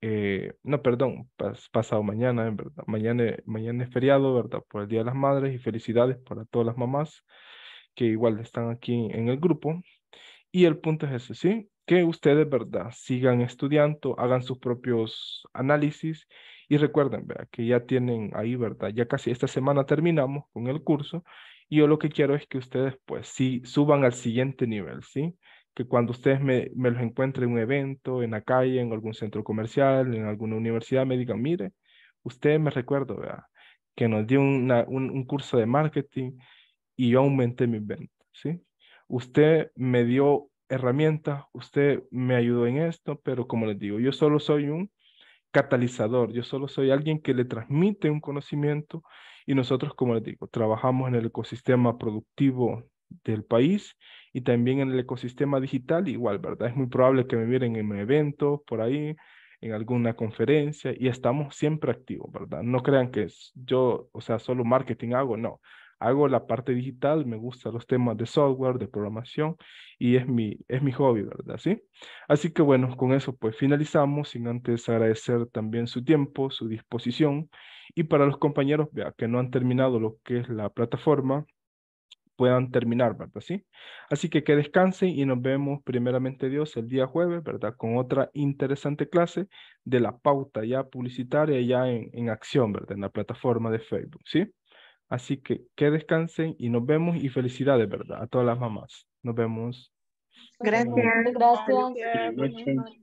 eh, no, perdón, pasado mañana, en verdad, mañana, mañana es feriado, ¿verdad? Por el Día de las Madres y felicidades para todas las mamás que igual están aquí en el grupo. Y el punto es ese, ¿sí? Que ustedes, ¿verdad? Sigan estudiando, hagan sus propios análisis y recuerden, ¿verdad? Que ya tienen ahí, ¿verdad? Ya casi esta semana terminamos con el curso yo lo que quiero es que ustedes, pues, sí, suban al siguiente nivel, ¿sí? Que cuando ustedes me, me los encuentren en un evento, en la calle, en algún centro comercial, en alguna universidad, me digan, mire, usted me recuerdo, ¿verdad? Que nos dio un, curso de marketing y yo aumenté mis ventas, ¿sí? Usted me dio herramientas, usted me ayudó en esto, pero como les digo, yo solo soy un catalizador, yo solo soy alguien que le transmite un conocimiento y nosotros, como les digo, trabajamos en el ecosistema productivo del país y también en el ecosistema digital igual, ¿verdad? Es muy probable que me miren en un evento por ahí, en alguna conferencia y estamos siempre activos, ¿verdad? No crean que yo, o sea, solo marketing hago, no hago la parte digital, me gustan los temas de software, de programación y es mi, es mi hobby, ¿verdad? ¿Sí? Así que bueno, con eso pues finalizamos, sin antes agradecer también su tiempo, su disposición y para los compañeros vea, que no han terminado lo que es la plataforma, puedan terminar, ¿verdad? ¿Sí? Así que que descansen y nos vemos primeramente Dios el día jueves, ¿verdad? Con otra interesante clase de la pauta ya publicitaria, ya en, en acción, ¿verdad? En la plataforma de Facebook, ¿sí? Así que que descansen y nos vemos y felicidades, ¿verdad? A todas las mamás. Nos vemos. Gracias. Gracias.